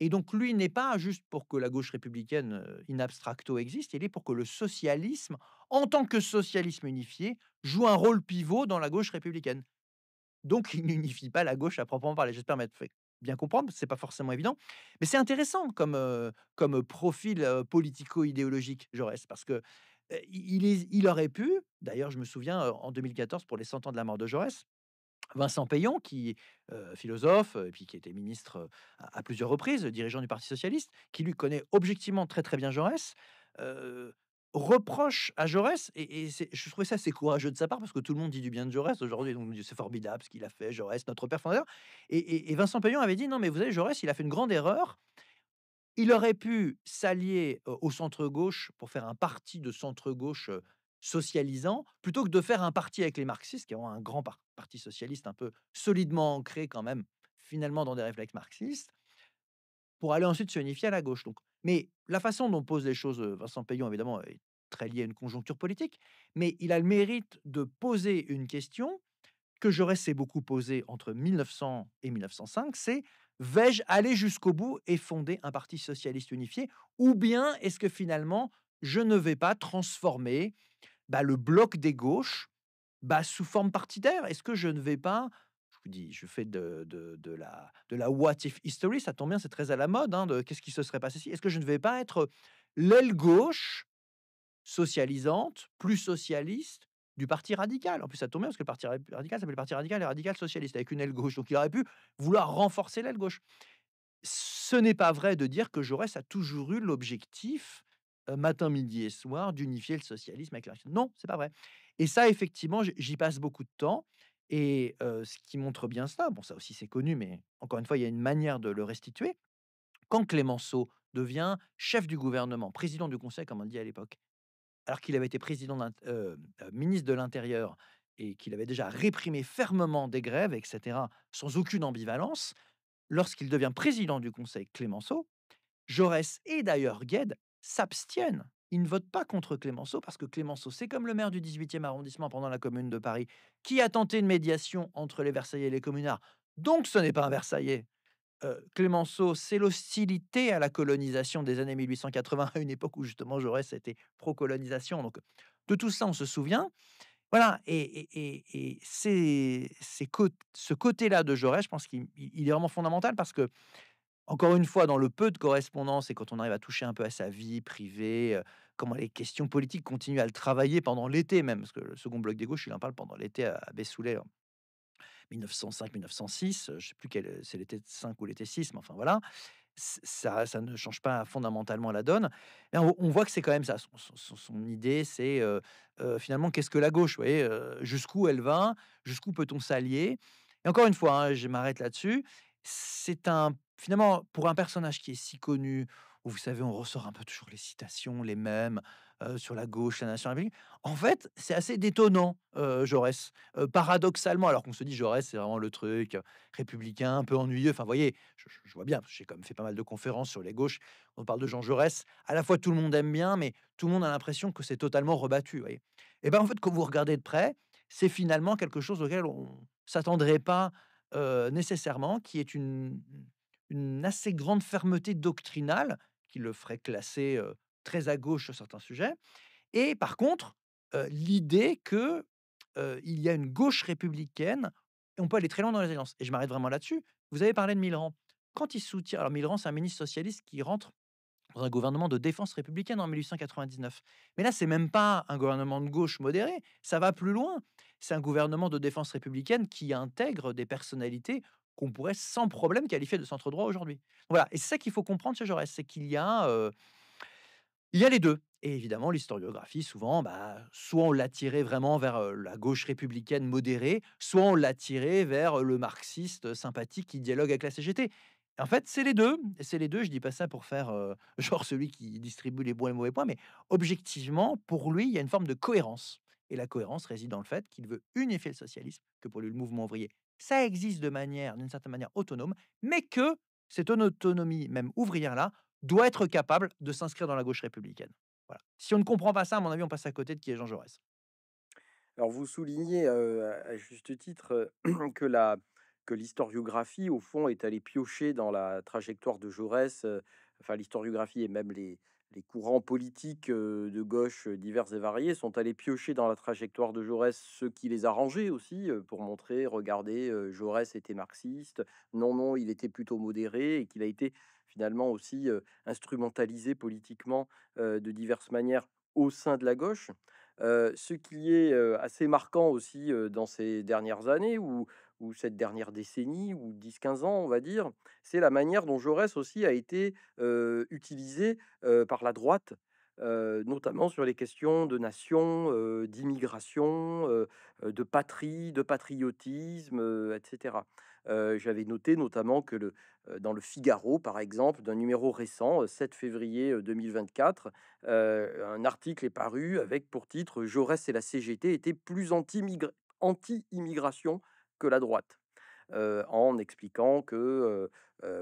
Et donc lui n'est pas juste pour que la gauche républicaine euh, in abstracto existe, il est pour que le socialisme, en tant que socialisme unifié, joue un rôle pivot dans la gauche républicaine. Donc il n'unifie pas la gauche à proprement parler. J'espère m'être fait bien comprendre, c'est pas forcément évident, mais c'est intéressant comme, comme profil politico-idéologique Jaurès, parce que il, il aurait pu, d'ailleurs je me souviens en 2014 pour les 100 ans de la mort de Jaurès, Vincent Payon, qui philosophe et puis qui était ministre à, plusieurs reprises, dirigeant du Parti socialiste, qui lui connaît objectivement très très bien Jaurès, reproche à Jaurès, et, je trouvais ça assez courageux de sa part, parce que tout le monde dit du bien de Jaurès aujourd'hui, donc c'est formidable ce qu'il a fait, Jaurès, notre père fondateur. Et, Vincent Payon avait dit, non mais vous savez, Jaurès, il a fait une grande erreur, il aurait pu s'allier au centre-gauche pour faire un parti de centre-gauche socialisant, plutôt que de faire un parti avec les marxistes, qui ont un grand parti socialiste un peu solidement ancré quand même, finalement, dans des réflexes marxistes, pour aller ensuite se unifier à la gauche. Donc mais la façon dont pose les choses Vincent Payon, évidemment, est très liée à une conjoncture politique, mais il a le mérite de poser une question que j'aurais s'est beaucoup posée entre 1900 et 1905, c'est vais-je aller jusqu'au bout et fonder un parti socialiste unifié, ou bien est-ce que finalement je ne vais pas transformer bah, le bloc des gauches bah, sous forme partidaire Est-ce que je ne vais pas vous dis, je fais de, la, de la what if history, ça tombe bien, c'est très à la mode, hein, qu'est-ce qui se serait passé si. Est-ce que je ne vais pas être l'aile gauche socialisante, plus socialiste du Parti radical En plus, ça tombe bien parce que le Parti radical s'appelle le Parti radical et radical socialiste, avec une aile gauche. Donc il aurait pu vouloir renforcer l'aile gauche. Ce n'est pas vrai de dire que Jaurès a toujours eu l'objectif euh, matin, midi et soir d'unifier le socialisme avec la Non, c'est pas vrai. Et ça, effectivement, j'y passe beaucoup de temps. Et ce qui montre bien ça, bon, ça aussi c'est connu, mais encore une fois, il y a une manière de le restituer. Quand Clémenceau devient chef du gouvernement, président du Conseil, comme on dit à l'époque, alors qu'il avait été président euh, ministre de l'Intérieur et qu'il avait déjà réprimé fermement des grèves, etc., sans aucune ambivalence, lorsqu'il devient président du Conseil Clémenceau, Jaurès et d'ailleurs Gued s'abstiennent il ne vote pas contre Clémenceau parce que Clémenceau, c'est comme le maire du 18e arrondissement pendant la Commune de Paris, qui a tenté une médiation entre les Versaillais et les communards. Donc ce n'est pas un Versaillais. Euh, Clémenceau, c'est l'hostilité à la colonisation des années 1880, à une époque où justement Jaurès était pro-colonisation. Donc de tout ça, on se souvient. Voilà, et, et, et, c'est, ce côté-là de Jaurès, je pense qu'il est vraiment fondamental parce que encore une fois, dans le peu de correspondance et quand on arrive à toucher un peu à sa vie privée, euh, comment les questions politiques continuent à le travailler pendant l'été même, parce que le second bloc des gauches, il en parle pendant l'été à Bessoulet. Hein. 1905-1906, je sais plus quel, euh, c'est l'été 5 ou l'été 6, mais enfin voilà, ça, ne change pas fondamentalement la donne. on, voit que c'est quand même ça. Son, idée, c'est euh, euh, finalement qu'est-ce que la gauche, jusqu'où elle va, jusqu'où peut-on s'allier. Et encore une fois, hein, je m'arrête là-dessus. C'est un finalement pour un personnage qui est si connu, où vous savez, on ressort un peu toujours les citations, les mêmes, sur la gauche, la nation républicaine. En fait, c'est assez détonnant, Jaurès. paradoxalement, alors qu'on se dit Jaurès, c'est vraiment le truc républicain, un peu ennuyeux. Enfin, vous voyez, je, vois bien, j'ai quand même fait pas mal de conférences sur les gauches. On parle de Jean Jaurès. À la fois, tout le monde aime bien, mais tout le monde a l'impression que c'est totalement rebattu. Vous Et eh bien, en fait, quand vous regardez de près, c'est finalement quelque chose auquel on s'attendrait pas nécessairement, qui est une, une assez grande fermeté doctrinale qui le ferait classer très à gauche sur certains sujets. Et par contre, l'idée que il y a une gauche républicaine, et on peut aller très loin dans les alliances. Et je m'arrête vraiment là-dessus. Vous avez parlé de milan Quand il soutient, alors Milan, c'est un ministre socialiste qui rentre dans un gouvernement de défense républicaine en 1899. Mais là, c'est même pas un gouvernement de gauche modéré, ça va plus loin. C'est un gouvernement de défense républicaine qui intègre des personnalités qu'on pourrait sans problème qualifier de centre droit aujourd'hui. Voilà, et c'est ça qu'il faut comprendre chez Jaurès, c'est qu'il y a, il y a les deux. Et évidemment, l'historiographie, souvent, bah, soit on l'a vraiment vers la gauche républicaine modérée, soit on l'a vers le marxiste sympathique qui dialogue avec la CGT. En fait, c'est les deux. Et C'est les deux. Je dis pas ça pour faire genre celui qui distribue les bons et les mauvais points, mais objectivement, pour lui, il y a une forme de cohérence. Et la cohérence réside dans le fait qu'il veut unifier le socialisme, que pour lui, le mouvement ouvrier, ça existe de manière, d'une certaine manière autonome, mais que cette autonomie, même ouvrière-là, doit être capable de s'inscrire dans la gauche républicaine. Voilà. Si on ne comprend pas ça, à mon avis, on passe à côté de qui est Jean Jaurès. Alors vous soulignez à juste titre que la que l'historiographie, au fond, est allée piocher dans la trajectoire de Jaurès, enfin l'historiographie et même les, les courants politiques de gauche divers et variés sont allés piocher dans la trajectoire de Jaurès ce qui les arrangeait aussi pour montrer, regardez, Jaurès était marxiste, non, non, il était plutôt modéré et qu'il a été finalement aussi instrumentalisé politiquement de diverses manières au sein de la gauche. ce qui est assez marquant aussi dans ces dernières années où ou cette dernière décennie, ou 10-15 ans, on va dire, c'est la manière dont Jaurès aussi a été utilisé par la droite, notamment sur les questions de nation, d'immigration, de patrie, de patriotisme, etc. J'avais noté notamment que le, dans le Figaro, par exemple, d'un numéro récent, 7 février 2024, un article est paru avec pour titre Jaurès et la CGT étaient plus anti-immigration anti immigration que la droite. en expliquant que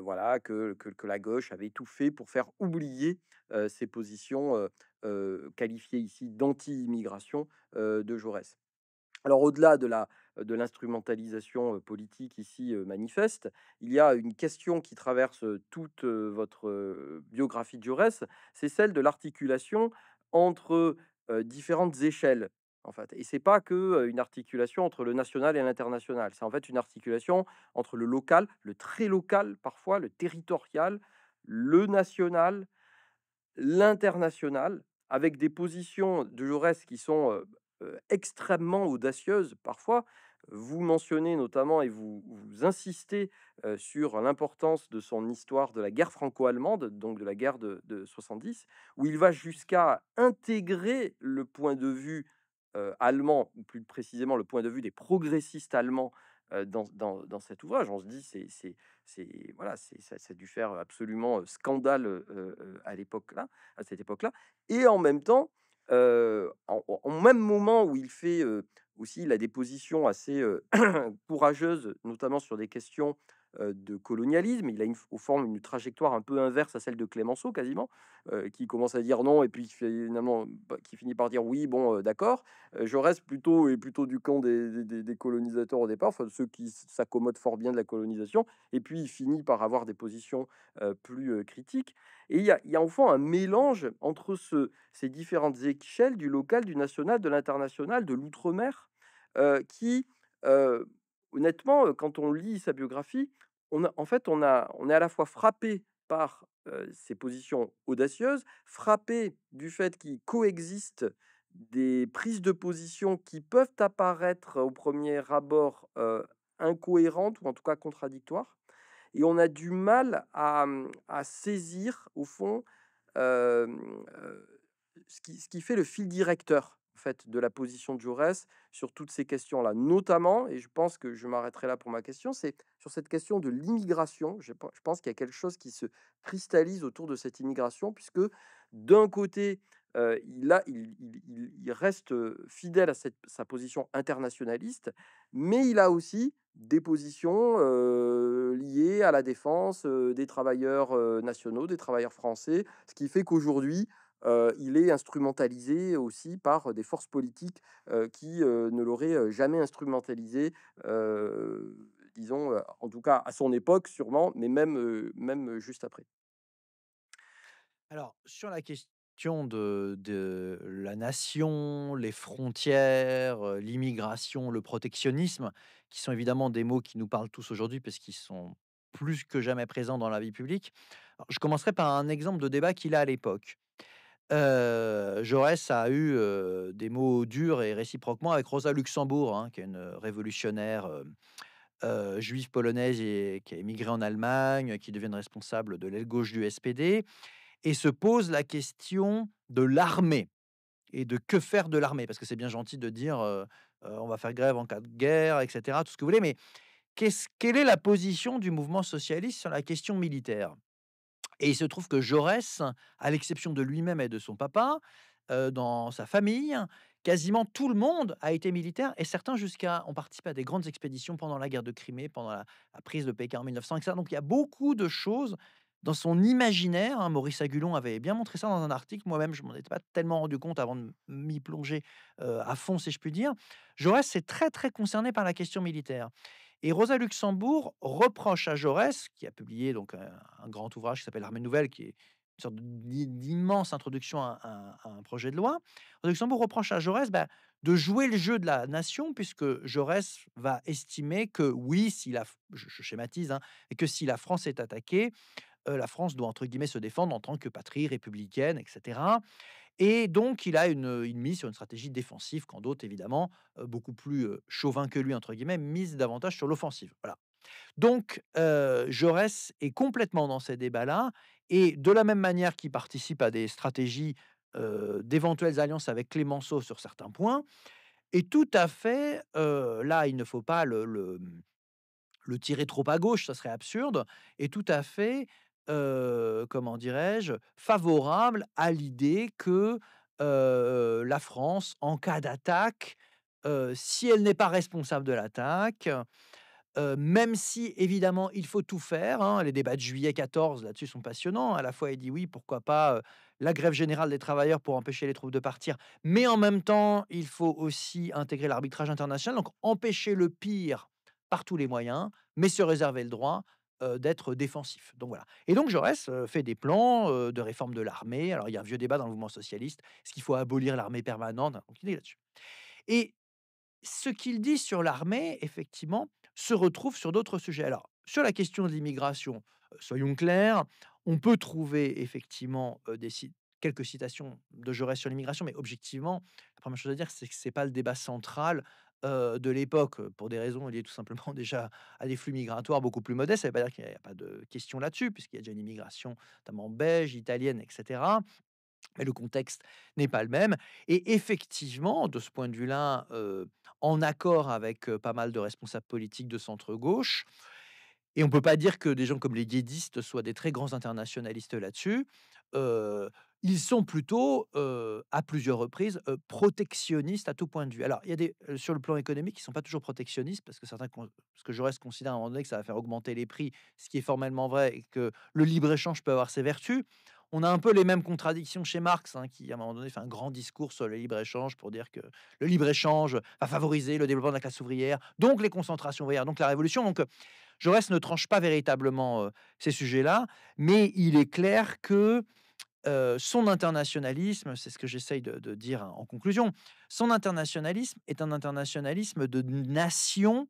voilà que, que, la gauche avait tout fait pour faire oublier ces positions qualifiées ici d'anti-immigration de Jaurès. Alors au-delà de la de l'instrumentalisation politique ici manifeste, il y a une question qui traverse toute votre biographie de Jaurès, c'est celle de l'articulation entre différentes échelles en fait. Et c'est pas que une articulation entre le national et l'international. C'est en fait une articulation entre le local, le très local parfois, le territorial, le national, l'international, avec des positions de Jaurès qui sont extrêmement audacieuses parfois. Vous mentionnez notamment et vous, insistez sur l'importance de son histoire de la guerre franco-allemande, donc de la guerre de, de 70, où il va jusqu'à intégrer le point de vue euh, ou plus précisément le point de vue des progressistes allemands euh, dans, cet ouvrage. On se dit, c'est, c'est, c'est voilà, c'est, ça, a dû faire absolument euh, scandale à l'époque là, à cette époque-là. Et en même temps, euh, en, même moment où il fait aussi, la déposition assez courageuse, notamment sur des questions de colonialisme. Il a une, au fond une trajectoire un peu inverse à celle de Clémenceau quasiment, qui commence à dire non et puis finalement bah, qui finit par dire oui, bon, d'accord. je reste plutôt et plutôt du camp des, colonisateurs au départ, enfin, ceux qui s'accommodent fort bien de la colonisation. Et puis il finit par avoir des positions plus critiques. Et il y a, il fond un mélange entre ces différentes échelles du local, du national, de l'international, de l'outre-mer, qui, honnêtement, quand on lit sa biographie, on en fait, on, est à la fois frappé par ses positions audacieuses, frappé du fait qu'il coexiste des prises de position qui peuvent apparaître au premier abord incohérentes ou en tout cas contradictoires. Et on a du mal à, mmh, saisir, au fond, ce, qui, fait le fil directeur fait de la position de Jaurès sur toutes ces questions-là, notamment, et je pense que je m'arrêterai là pour ma question, c'est sur cette question de l'immigration. Je pense qu'il y a quelque chose qui se cristallise autour de cette immigration, puisque d'un côté, euh, il, a, il, reste euh, fidèle à sa position internationaliste, mais il a aussi des positions euh, liées à la défense des travailleurs nationaux, des travailleurs français, ce qui fait qu'aujourd'hui, euh, il est instrumentalisé aussi par des forces politiques qui ne l'auraient jamais instrumentalisé, disons, en tout cas à son époque sûrement, mais même, même juste après. Alors, sur la question de, la nation, les frontières, l'immigration, le protectionnisme, qui sont évidemment des mots qui nous parlent tous aujourd'hui parce qu'ils sont plus que jamais présents dans la vie publique, je commencerai par un exemple de débat qu'il a à l'époque. Euh, Jaurès a eu euh, des mots durs et réciproquement avec Rosa Luxembourg, hein, qui est une euh, révolutionnaire juive polonaise et, qui a émigré en Allemagne, qui devient responsable de l'aile gauche du SPD, et se pose la question de l'armée et de que faire de l'armée, parce que c'est bien gentil de dire on va faire grève en cas de guerre, etc., tout ce que vous voulez, mais quelle est la position du mouvement socialiste sur la question militaire et il se trouve que Jaurès, à l'exception de lui-même et de son papa, dans sa famille, quasiment tout le monde a été militaire et certains jusqu'à ont participé à des grandes expéditions pendant la guerre de Crimée, pendant la, prise de Pékin en 1900, etc. Donc il y a beaucoup de choses dans son imaginaire. Hein. Maurice Agulon avait bien montré ça dans un article. Moi-même, je m'en étais pas tellement rendu compte avant de m'y plonger à fond, si je puis dire. Jaurès est très très concerné par la question militaire. Et Rosa Luxembourg reproche à Jaurès, qui a publié donc un, grand ouvrage qui s'appelle Armée Nouvelle, qui est une sorte d'immense introduction à, un projet de loi. Rosa Luxembourg reproche à Jaurès bah, de jouer le jeu de la nation, puisque Jaurès va estimer que oui, si la, je, schématise, hein, et que si la France est attaquée, euh, la France doit entre guillemets se défendre en tant que patrie républicaine, etc. Et donc, il a une, mise sur une stratégie défensive, quand d'autres, évidemment, beaucoup plus chauvin que lui, entre guillemets, mise davantage sur l'offensive. Voilà. Donc, euh, Jaurès est complètement dans ces débats-là, et de la même manière qu'il participe à des stratégies d'éventuelles alliances avec Clémenceau sur certains points, et tout à fait, là, il ne faut pas le, tirer trop à gauche, ça serait absurde, et tout à fait comment dirais-je, favorable à l'idée que la France, en cas d'attaque, si elle n'est pas responsable de l'attaque, même si évidemment il faut tout faire, hein, les débats de juillet 14 là-dessus sont passionnants, à la fois il dit oui, pourquoi pas la grève générale des travailleurs pour empêcher les troupes de partir, mais en même temps il faut aussi intégrer l'arbitrage international, donc empêcher le pire par tous les moyens, mais se réserver le droit d'être défensif. Donc voilà. Et donc Jaurès fait des plans de réforme de l'armée. Alors il y a un vieux débat dans le mouvement socialiste, est-ce qu'il faut abolir l'armée permanente Donc il est là-dessus. Et ce qu'il dit sur l'armée, effectivement, se retrouve sur d'autres sujets. Alors sur la question de l'immigration, soyons clairs, on peut trouver effectivement des quelques citations de Jaurès sur l'immigration, mais objectivement, la première chose à dire, c'est que ce n'est pas le débat central de l'époque, pour des raisons liées tout simplement déjà à des flux migratoires beaucoup plus modestes. Ça ne veut pas dire qu'il n'y a, pas de question là-dessus, puisqu'il y a déjà une immigration notamment belge, italienne, etc. Mais le contexte n'est pas le même. Et effectivement, de ce point de vue-là, en accord avec pas mal de responsables politiques de centre-gauche, et on ne peut pas dire que des gens comme les guédistes soient des très grands internationalistes là-dessus ils sont plutôt, à plusieurs reprises, protectionnistes à tout point de vue. Alors, il y a des, sur le plan économique, qui ne sont pas toujours protectionnistes, parce que certains, ce que Jaurès considère à un moment donné que ça va faire augmenter les prix, ce qui est formellement vrai, et que le libre-échange peut avoir ses vertus. On a un peu les mêmes contradictions chez Marx, hein, qui à un moment donné fait un grand discours sur le libre-échange pour dire que le libre-échange va favoriser le développement de la classe ouvrière, donc les concentrations ouvrières, donc la révolution. Donc Jaurès ne tranche pas véritablement ces sujets-là, mais il est clair que son internationalisme, c'est ce que j'essaye de, dire hein, en conclusion, son internationalisme est un internationalisme de nations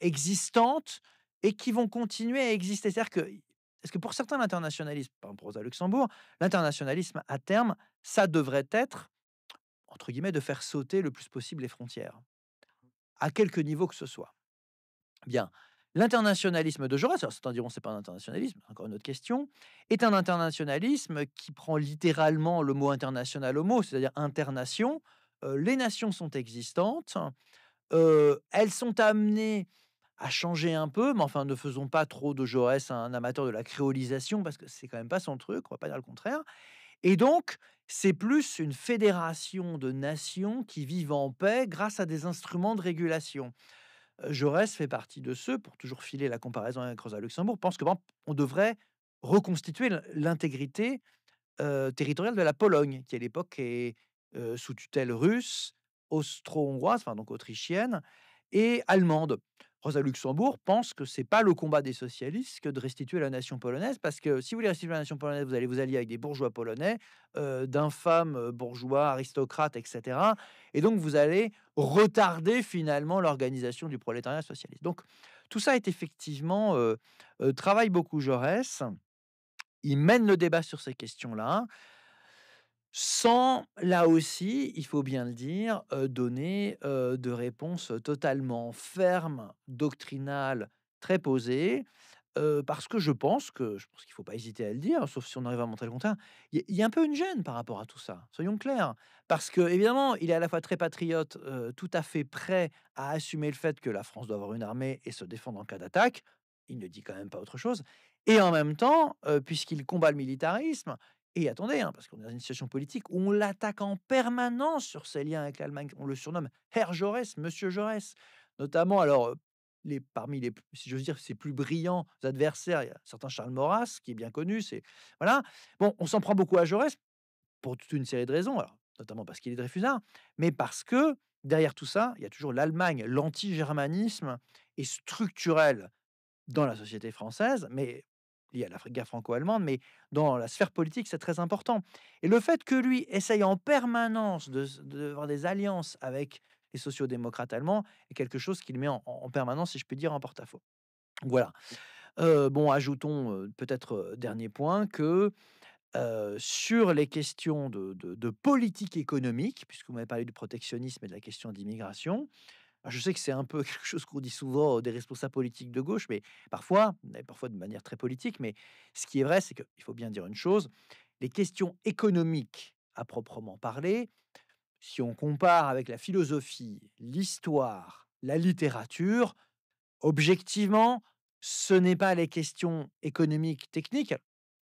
existantes et qui vont continuer à exister. C'est-à-dire que, est-ce que pour certains, l'internationalisme, par exemple Rosa Luxembourg, l'internationalisme à terme, ça devrait être, entre guillemets, de faire sauter le plus possible les frontières, à quelque niveau que ce soit. Bien, L'internationalisme de Jaurès, certains diront c'est pas un internationalisme, encore une autre question, est un internationalisme qui prend littéralement le mot international au mot, c'est-à-dire internation. Euh, les nations sont existantes, euh, elles sont amenées à changer un peu, mais enfin ne faisons pas trop de Jaurès un amateur de la créolisation parce que c'est quand même pas son truc, on va pas dire le contraire. Et donc, c'est plus une fédération de nations qui vivent en paix grâce à des instruments de régulation. Jaurès fait partie de ceux, pour toujours filer la comparaison avec Rosa Luxembourg, pense que on devrait reconstituer l'intégrité territoriale de la Pologne, qui à l'époque est sous tutelle russe, austro-hongroise, enfin donc autrichienne, et allemande. Rosa Luxembourg pense que c'est pas le combat des socialistes que de restituer la nation polonaise, parce que si vous voulez restituer la nation polonaise, vous allez vous allier avec des bourgeois polonais, euh, d'infâmes euh, bourgeois, aristocrates, etc. Et donc vous allez retarder finalement l'organisation du prolétariat socialiste. Donc tout ça est effectivement euh, travaille beaucoup Jaurès. Il mène le débat sur ces questions-là sans, là aussi, il faut bien le dire, euh, donner euh, de réponses totalement fermes, doctrinales, très posées, euh, parce que je pense que, je pense qu'il ne faut pas hésiter à le dire, sauf si on arrive à montrer le contraire, il y, a un peu une gêne par rapport à tout ça, soyons clairs, parce que évidemment, il est à la fois très patriote, tout à fait prêt à assumer le fait que la France doit avoir une armée et se défendre en cas d'attaque, il ne dit quand même pas autre chose, et en même temps, puisqu'il combat le militarisme, et attendez, hein, parce qu'on est dans une situation politique où on l'attaque en permanence sur ses liens avec l'Allemagne. On le surnomme Herr Jaurès, Monsieur Jaurès. Notamment, alors, euh, les, parmi les, si je veux dire, ses plus brillants adversaires, il y a certains Charles Maurras, qui est bien connu. C'est voilà. Bon, on s'en prend beaucoup à Jaurès pour toute une série de raisons, alors, notamment parce qu'il est Dreyfusard, mais parce que derrière tout ça, il y a toujours l'Allemagne, l'anti-germanisme est structurel dans la société française, mais lié à l'Afrique franco-allemande, mais dans la sphère politique, c'est très important. Et le fait que lui essaye en permanence de, de, des alliances avec les sociodémocrates allemands est quelque chose qu'il met en, permanence, si je puis dire, en porte-à-faux. Voilà. Euh, bon, ajoutons euh, peut-être euh, dernier point que sur les questions de, de, de, politique économique, puisque vous m'avez parlé du protectionnisme et de la question d'immigration, bah, je sais que c'est un peu quelque chose qu'on dit souvent des responsables politiques de gauche, mais parfois, parfois de manière très politique, mais ce qui est vrai, c'est qu'il faut bien dire une chose, les questions économiques à proprement parler, si on compare avec la philosophie, l'histoire, la littérature, objectivement, ce n'est pas les questions économiques, techniques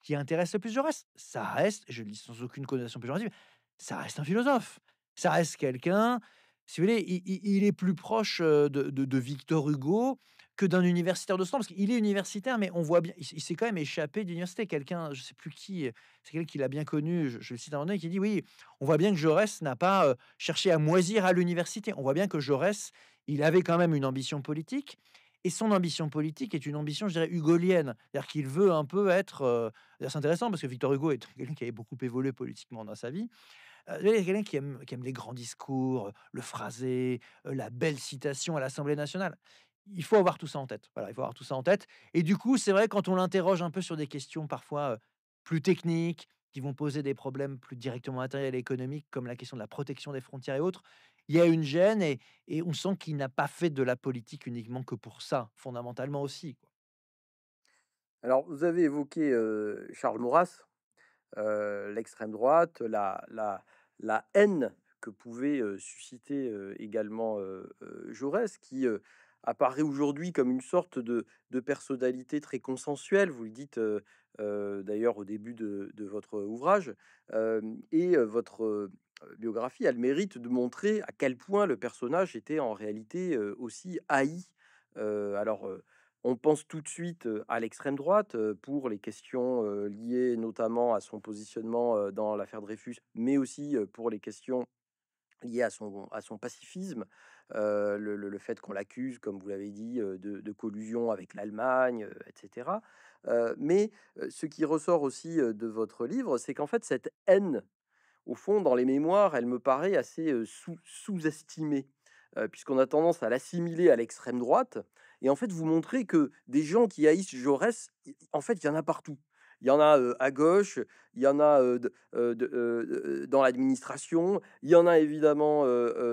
qui intéressent le plus reste. Ça reste, je le dis sans aucune connotation péjorative, ça reste un philosophe. Ça reste quelqu'un si vous voulez, il, est plus proche de, Victor Hugo que d'un universitaire de ce temps, parce qu'il est universitaire, mais on voit bien, il, s'est quand même échappé d'université. Quelqu'un, je sais plus qui, c'est quelqu'un qui l'a bien connu, je, le cite un un, qui dit oui, on voit bien que Jaurès n'a pas cherché à moisir à l'université. On voit bien que Jaurès, il avait quand même une ambition politique, et son ambition politique est une ambition, je dirais, hugolienne. C'est-à-dire qu'il veut un peu être. c'est intéressant parce que Victor Hugo est quelqu'un qui a beaucoup évolué politiquement dans sa vie. Euh, il y a quelqu'un qui aime, les grands discours, le phrasé, euh, la belle citation à l'Assemblée nationale. Il faut avoir tout ça en tête. il faut avoir tout ça en tête. Et du coup, c'est vrai, quand on l'interroge un peu sur des questions parfois plus techniques, qui vont poser des problèmes plus directement matériels et économiques, comme la question de la protection des frontières et autres, il y a une gêne et, on sent qu'il n'a pas fait de la politique uniquement que pour ça, fondamentalement aussi. Alors, vous avez évoqué Charles Maurras, euh, l'extrême droite, la, la, la, haine que pouvait euh, susciter euh, également Jaurès, qui apparaît aujourd'hui comme une sorte de, personnalité très consensuelle, vous le dites d'ailleurs au début de, votre ouvrage, et votre biographie a le mérite de montrer à quel point le personnage était en réalité aussi haï. alors, on pense tout de suite à l'extrême droite pour les questions liées notamment à son positionnement dans l'affaire Dreyfus, mais aussi pour les questions liées à son, à son pacifisme, le, fait qu'on l'accuse, comme vous l'avez dit, de, collusion avec l'Allemagne, etc. mais ce qui ressort aussi de votre livre, c'est qu'en fait, cette haine, au fond, dans les mémoires, elle me paraît assez sous estimée puisqu'on a tendance à l'assimiler à l'extrême droite, et en fait vous montrez que des gens qui haïssent Jaurès, en fait, il y en a partout. Il y en a à gauche, il y en a dans l'administration, il y en a évidemment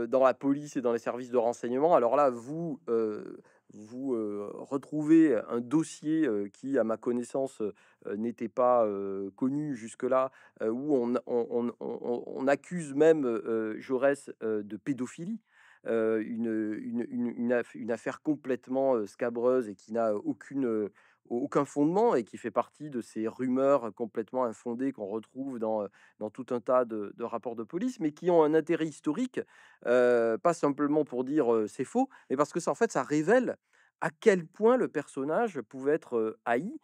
dans la police et dans les services de renseignement. Alors là, vous, vous retrouvez un dossier qui, à ma connaissance, n'était pas connu jusque-là, où on, on, accuse même Jaurès de pédophilie. Euh, une, une, affaire complètement scabreuse et qui n'a aucune, aucun fondement et qui fait partie de ces rumeurs complètement infondées qu'on retrouve dans, dans tout un tas de, rapports de police, mais qui ont un intérêt historique, pas simplement pour dire c'est faux, mais parce que ça, en fait, ça révèle à quel point le personnage pouvait être haï,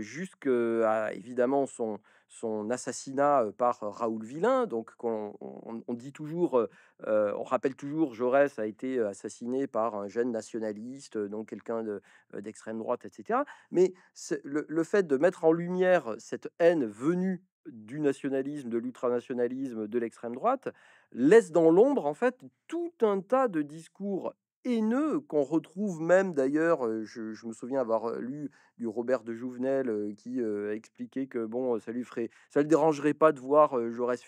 jusqu'à évidemment son, son assassinat par Raoul Villain. Donc, on, dit toujours, on rappelle toujours, Jaurès a été assassiné par un jeune nationaliste, donc quelqu'un d'extrême droite, etc. Mais le, le, fait de mettre en lumière cette haine venue du nationalisme, de l'ultranationalisme, de l'extrême droite, laisse dans l'ombre, en fait, tout un tas de discours haineux qu'on retrouve même d'ailleurs. Je, me souviens avoir lu du Robert de Jouvenel qui a expliqué que bon, ça lui ferait, ça le dérangerait pas de voir Jaurès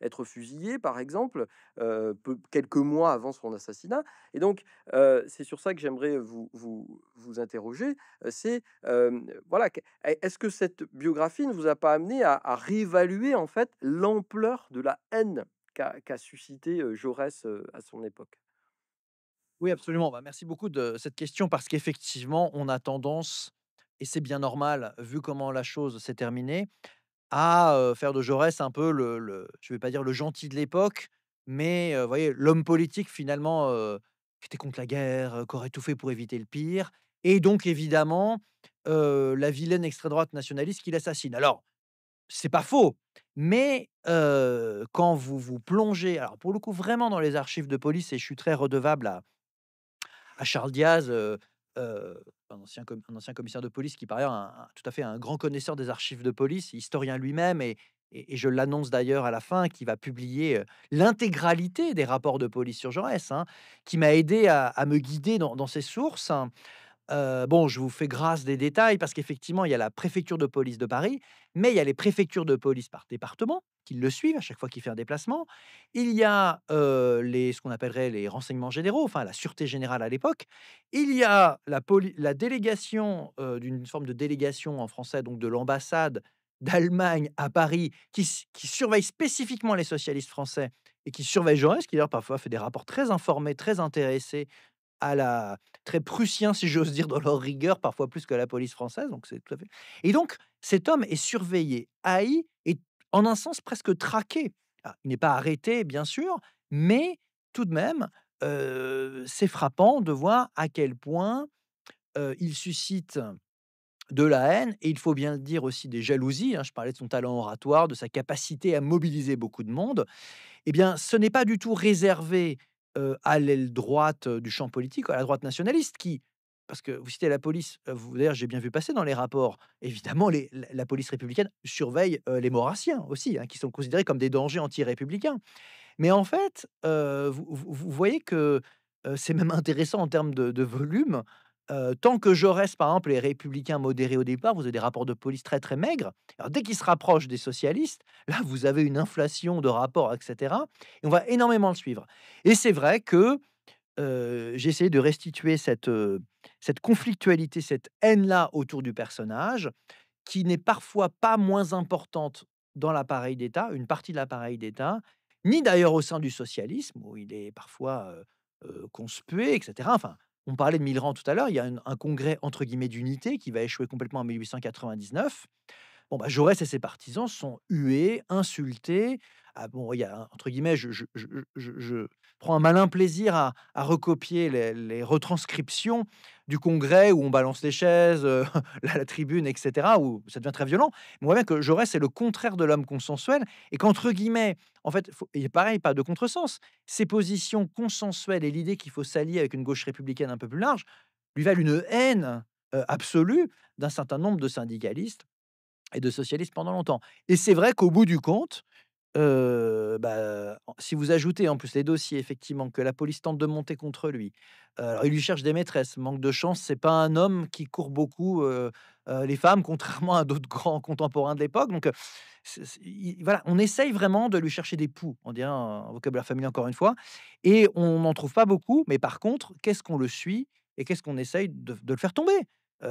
être fusillé, par exemple, quelques mois avant son assassinat. Et donc, c'est sur ça que j'aimerais vous, vous, vous interroger. C'est voilà, est-ce que cette biographie ne vous a pas amené à, à réévaluer en fait l'ampleur de la haine qu'a suscité Jaurès à son époque? Oui, absolument. Bah, merci beaucoup de cette question parce qu'effectivement, on a tendance, et c'est bien normal, vu comment la chose s'est terminée, à faire de Jaurès un peu le, je vais pas dire le gentil de l'époque, mais voyez, l'homme politique finalement qui était contre la guerre, qui aurait tout fait pour éviter le pire, et donc évidemment la vilaine extrême droite nationaliste qui l'assassine. Alors, c'est pas faux, mais quand vous vous plongez, alors pour le coup vraiment dans les archives de police, et je suis très redevable à, à Charles Diaz, un, ancien commissaire de police qui, par ailleurs, est tout à fait un grand connaisseur des archives de police, historien lui-même, et, je l'annonce d'ailleurs à la fin, qui va publier l'intégralité des rapports de police sur Jaurès, hein, qui m'a aidé à, me guider dans, ses sources. Hein bon, je vous fais grâce des détails parce qu'effectivement, il y a la préfecture de police de Paris, mais il y a les préfectures de police par département qui le suivent à chaque fois qu'il fait un déplacement. Il y a les, ce qu'on appellerait les renseignements généraux, enfin la sûreté générale à l'époque. Il y a la, délégation, d'une forme de délégation en français, donc de l'ambassade d'Allemagne à Paris, qui, qui, surveille spécifiquement les socialistes français et qui surveille Jaurès, qui d'ailleurs parfois fait des rapports très informés, très intéressés à la très prussien, si j'ose dire, dans leur rigueur, parfois plus que la police française. Donc c'est tout à fait. Et donc cet homme est surveillé, haï et en un sens presque traqué. il n'est pas arrêté, bien sûr, mais tout de même, c'est frappant de voir à quel point il suscite de la haine et il faut bien le dire aussi des jalousies. Hein, je parlais de son talent oratoire, de sa capacité à mobiliser beaucoup de monde. Eh bien, ce n'est pas du tout réservé à l'aile droite du champ politique, à la droite nationaliste, qui, parce que vous citez la police, d'ailleurs j'ai bien vu passer dans les rapports, évidemment la police républicaine surveille les Maurassiens aussi, hein, qui sont considérés comme des dangers anti-républicains. Mais en fait, vous, voyez que c'est même intéressant en termes de volume, tant que je reste, par exemple, les républicains modérés au départ, vous avez des rapports de police très très maigres. dès qu'il se rapproche des socialistes, là, vous avez une inflation de rapports, etc. Et on va énormément le suivre. Et c'est vrai que euh, j'ai essayé de restituer cette, cette conflictualité, cette haine-là autour du personnage, qui n'est parfois pas moins importante dans l'appareil d'État, une partie de l'appareil d'État, ni d'ailleurs au sein du socialisme, où il est parfois conspué, etc. Enfin, on parlait de Milran tout à l'heure, il y a un, congrès entre guillemets d'unité qui va échouer complètement en 1899. Bon, bah, Jaurès et ses partisans sont hués, insultés. Ah, bon, il y a, entre guillemets, je, prends un malin plaisir à, recopier les, retranscriptions du congrès où on balance les chaises, euh, la, tribune, etc., où ça devient très violent. Mais on voit bien que Jaurès c'est le contraire de l'homme consensuel et qu'entre guillemets, en fait, il et pareil, pas de contresens, ses positions consensuelles et l'idée qu'il faut s'allier avec une gauche républicaine un peu plus large lui valent une haine euh, absolue d'un certain nombre de syndicalistes et de socialiste pendant longtemps. Et c'est vrai qu'au bout du compte, euh, bah, si vous ajoutez en plus les dossiers, effectivement, que la police tente de monter contre lui, euh, alors il lui cherche des maîtresses, manque de chance, c'est pas un homme qui court beaucoup euh, les femmes, contrairement à d'autres grands contemporains de l'époque. Donc voilà, on essaye vraiment de lui chercher des poux, on dirait un vocabulaire familier encore une fois, et on n'en trouve pas beaucoup, mais par contre, qu'est-ce qu'on le suit et qu'est-ce qu'on essaye de le faire tomber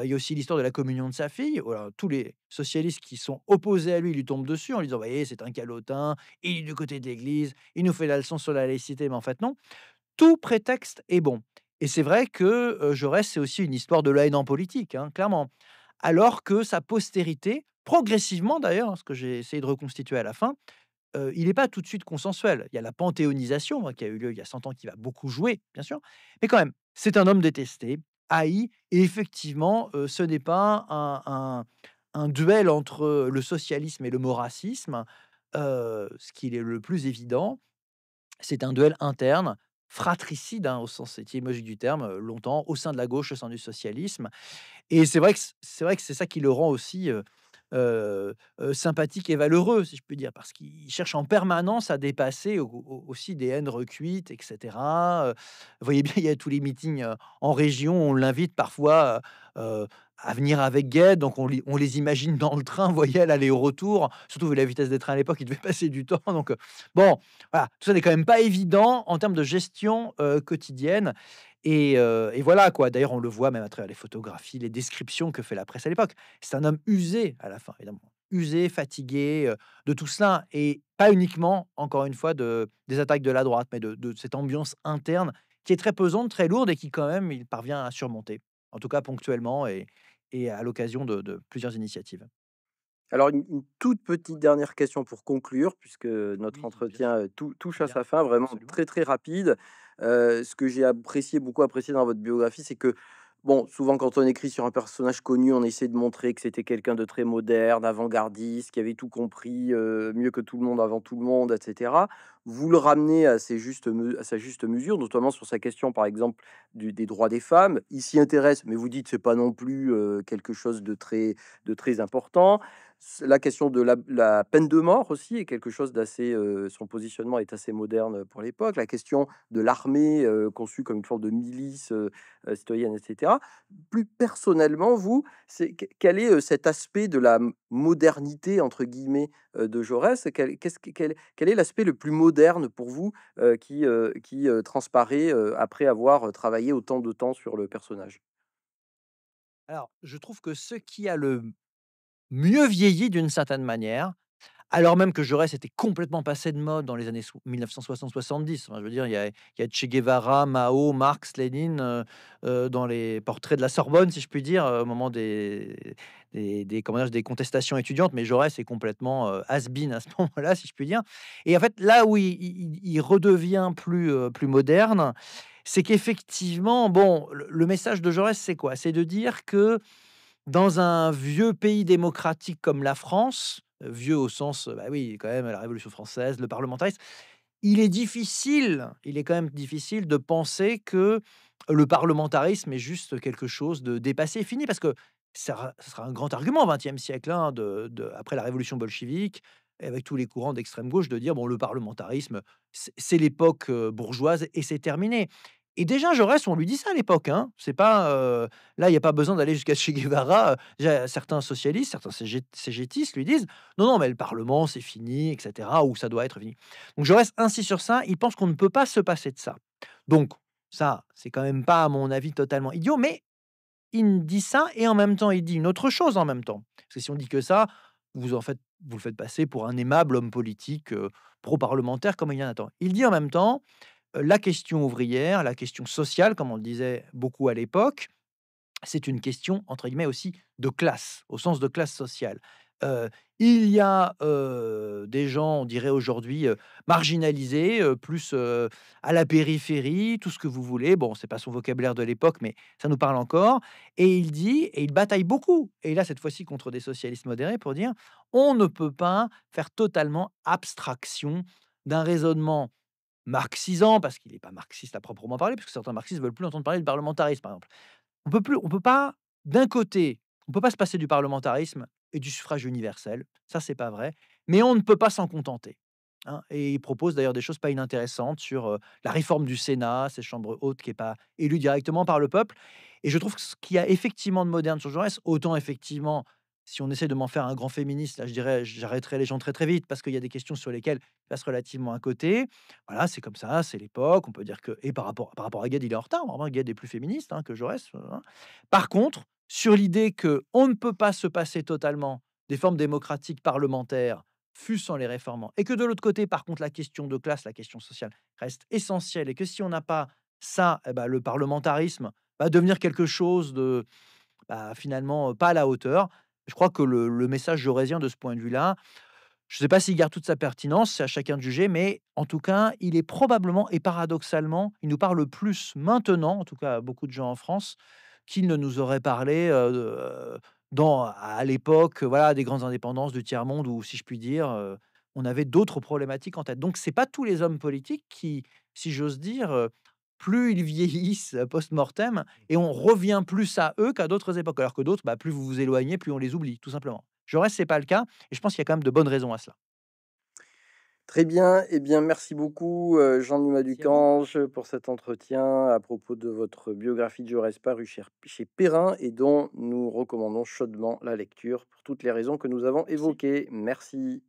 il y a aussi l'histoire de la communion de sa fille. tous les socialistes qui sont opposés à lui lui tombent dessus en lui disant voyez, c'est un calotin, il est du côté de l'Église, il nous fait la leçon sur la laïcité. Mais en fait, non. Tout prétexte est bon. Et c'est vrai que Jaurès, c'est aussi une histoire de la haine en politique, hein, clairement. Alors que sa postérité, progressivement d'ailleurs, hein, ce que j'ai essayé de reconstituer à la fin, il n'est pas tout de suite consensuel. Il y a la panthéonisation hein, qui a eu lieu il y a 100 ans qui va beaucoup jouer, bien sûr. Mais quand même, c'est un homme détesté, et effectivement, ce n'est pas un, duel entre le socialisme et le moracisme, ce qui est le plus évident. C'est un duel interne, fratricide, hein, au sens étymologique du terme, longtemps, au sein de la gauche, au sein du socialisme. Et c'est vrai que c'est ça qui le rend aussi euh, euh, sympathique et valeureux, si je peux dire, parce qu'il cherche en permanence à dépasser aussi des haines recuites, etc. Euh. vous voyez bien, il y a tous les meetings en région, on l'invite parfois à venir avec Gued, donc on, les imagine dans le train, vous voyez, aller au retour, surtout vu la vitesse des trains à l'époque, il devait passer du temps. Donc bon, voilà, tout ça n'est quand même pas évident en termes de gestion quotidienne. Euh, et, voilà quoi. D'ailleurs, on le voit même à travers les photographies, les descriptions que fait la presse à l'époque. C'est un homme usé à la fin, évidemment. Usé, fatigué euh, de tout cela. Et pas uniquement, encore une fois, de, des attaques de la droite, mais de, cette ambiance interne qui est très pesante, très lourde et qui, quand même, il parvient à surmonter. En tout cas, ponctuellement et, et à l'occasion de, plusieurs initiatives. Alors, une, toute petite dernière question pour conclure, puisque notre entretien euh, touche à sa fin, vraiment très très rapide ce que j'ai apprécié, beaucoup apprécié dans votre biographie, c'est que, bon, souvent quand on écrit sur un personnage connu, on essaie de montrer que c'était quelqu'un de très moderne, avant-gardiste, qui avait tout compris, mieux que tout le monde, avant tout le monde, etc. Vous le ramenez à, à sa juste mesure, notamment sur sa question, par exemple, des droits des femmes. Il s'y intéresse, mais vous dites que c'est pas non plus quelque chose de très important. La question de la, peine de mort aussi est quelque chose d'assez. son positionnement est assez moderne pour l'époque. La question de l'armée conçue comme une forme de milice euh, citoyenne, etc. Plus personnellement, vous, c'est, quel est cet aspect de la modernité entre guillemets de Jaurès quel, quel, est l'aspect le plus moderne pour vous qui, qui transparaît après avoir travaillé autant de temps sur le personnage alors, je trouve que ce qui a le mieux vieilli d'une certaine manière, alors même que Jaurès était complètement passé de mode dans les années 1960-70. je veux dire, il y, a, Che Guevara, Mao, Marx, Lénine euh, euh, dans les portraits de la Sorbonne, si je puis dire, euh, au moment des, des, des, contestations étudiantes. Mais Jaurès est complètement has-been à ce moment-là, si je puis dire. Et en fait, là où il, redevient plus, plus moderne, c'est qu'effectivement, bon, le, message de Jaurès, c'est quoi C'est de dire que dans un vieux pays démocratique comme la France, euh, vieux au sens, euh, bah oui, quand même, la Révolution française, le parlementarisme, il est difficile, il est quand même difficile de penser que le parlementarisme est juste quelque chose de dépassé et fini, parce que ça, sera un grand argument au XXe siècle, hein, de, de, après la révolution bolchevique, avec tous les courants d'extrême gauche, de dire, bon, le parlementarisme, c'est l'époque euh, bourgeoise et c'est terminé. Et déjà, Jaurès, on lui dit ça à l'époque. Hein. C'est pas là, il n'y a pas besoin d'aller jusqu'à Che Guevara. certains socialistes, certains CGTistes lui disent non, non, mais le Parlement, c'est fini, etc. Ou ça doit être fini. Donc reste ainsi sur ça. Il pense qu'on ne peut pas se passer de ça. Donc ça, c'est quand même pas, à mon avis, totalement idiot. Mais il dit ça et en même temps, il dit une autre chose en même temps. Parce que si on dit que ça, vous en faites, vous le faites passer pour un aimable homme politique pro-parlementaire comme il y en a tant. Il dit en même temps la question ouvrière, la question sociale, comme on le disait beaucoup à l'époque, c'est une question, entre guillemets, aussi de classe, au sens de classe sociale. il y a des gens, on dirait aujourd'hui, marginalisés, plus à la périphérie, tout ce que vous voulez. Bon, c'est pas son vocabulaire de l'époque, mais ça nous parle encore. Et il dit, et il bataille beaucoup, et là, cette fois-ci, contre des socialistes modérés, pour dire on ne peut pas faire totalement abstraction d'un raisonnement marxisant, parce qu'il n'est pas marxiste à proprement parler, parce que certains marxistes veulent plus entendre parler de parlementarisme, par exemple. On peut plus, on peut pas, d'un côté, on ne peut pas se passer du parlementarisme et du suffrage universel, ça c'est pas vrai, mais on ne peut pas s'en contenter. Hein, et il propose d'ailleurs des choses pas inintéressantes sur la réforme du Sénat, cette chambre haute qui n'est pas élue directement par le peuple. Et je trouve que ce qu'il y a effectivement de moderne sur Jaurès, autant effectivement si on essaie de m'en faire un grand féministe, là, je dirais, j'arrêterai les gens très très vite parce qu'il y a des questions sur lesquelles je passe relativement à côté. Voilà, c'est comme ça, c'est l'époque. On peut dire que et par rapport à Gad, il est en retard. Vraiment, Gad est plus féministe hein, que Jaurès. Euh, hein. Par contre, sur l'idée que on ne peut pas se passer totalement des formes démocratiques parlementaires, fût sans les réformant, et que de l'autre côté, par contre, la question de classe, la question sociale reste essentielle, et que si on n'a pas ça, eh ben, le parlementarisme va devenir quelque chose de bah, finalement pas à la hauteur je crois que le, message jaurésien, de ce point de vue-là, je ne sais pas s'il garde toute sa pertinence, c'est à chacun de juger, mais en tout cas, il est probablement et paradoxalement, il nous parle plus maintenant, en tout cas beaucoup de gens en France, qu'il ne nous aurait parlé euh, dans, à l'époque voilà, des grandes indépendances du tiers-monde, où, si je puis dire, euh, on avait d'autres problématiques en tête. Donc, ce n'est pas tous les hommes politiques qui, si j'ose dire, euh, plus ils vieillissent euh, post-mortem mmh. et on revient plus à eux qu'à d'autres époques. Alors que d'autres, bah, plus vous vous éloignez, plus on les oublie, tout simplement. Jaurès, ce n'est pas le cas et je pense qu'il y a quand même de bonnes raisons à cela. Très bien, eh bien merci beaucoup euh, Jean-Numa Ducange pour cet entretien à propos de votre biographie de Jaurès paru chez Perrin et dont nous recommandons chaudement la lecture pour toutes les raisons que nous avons évoquées. Merci.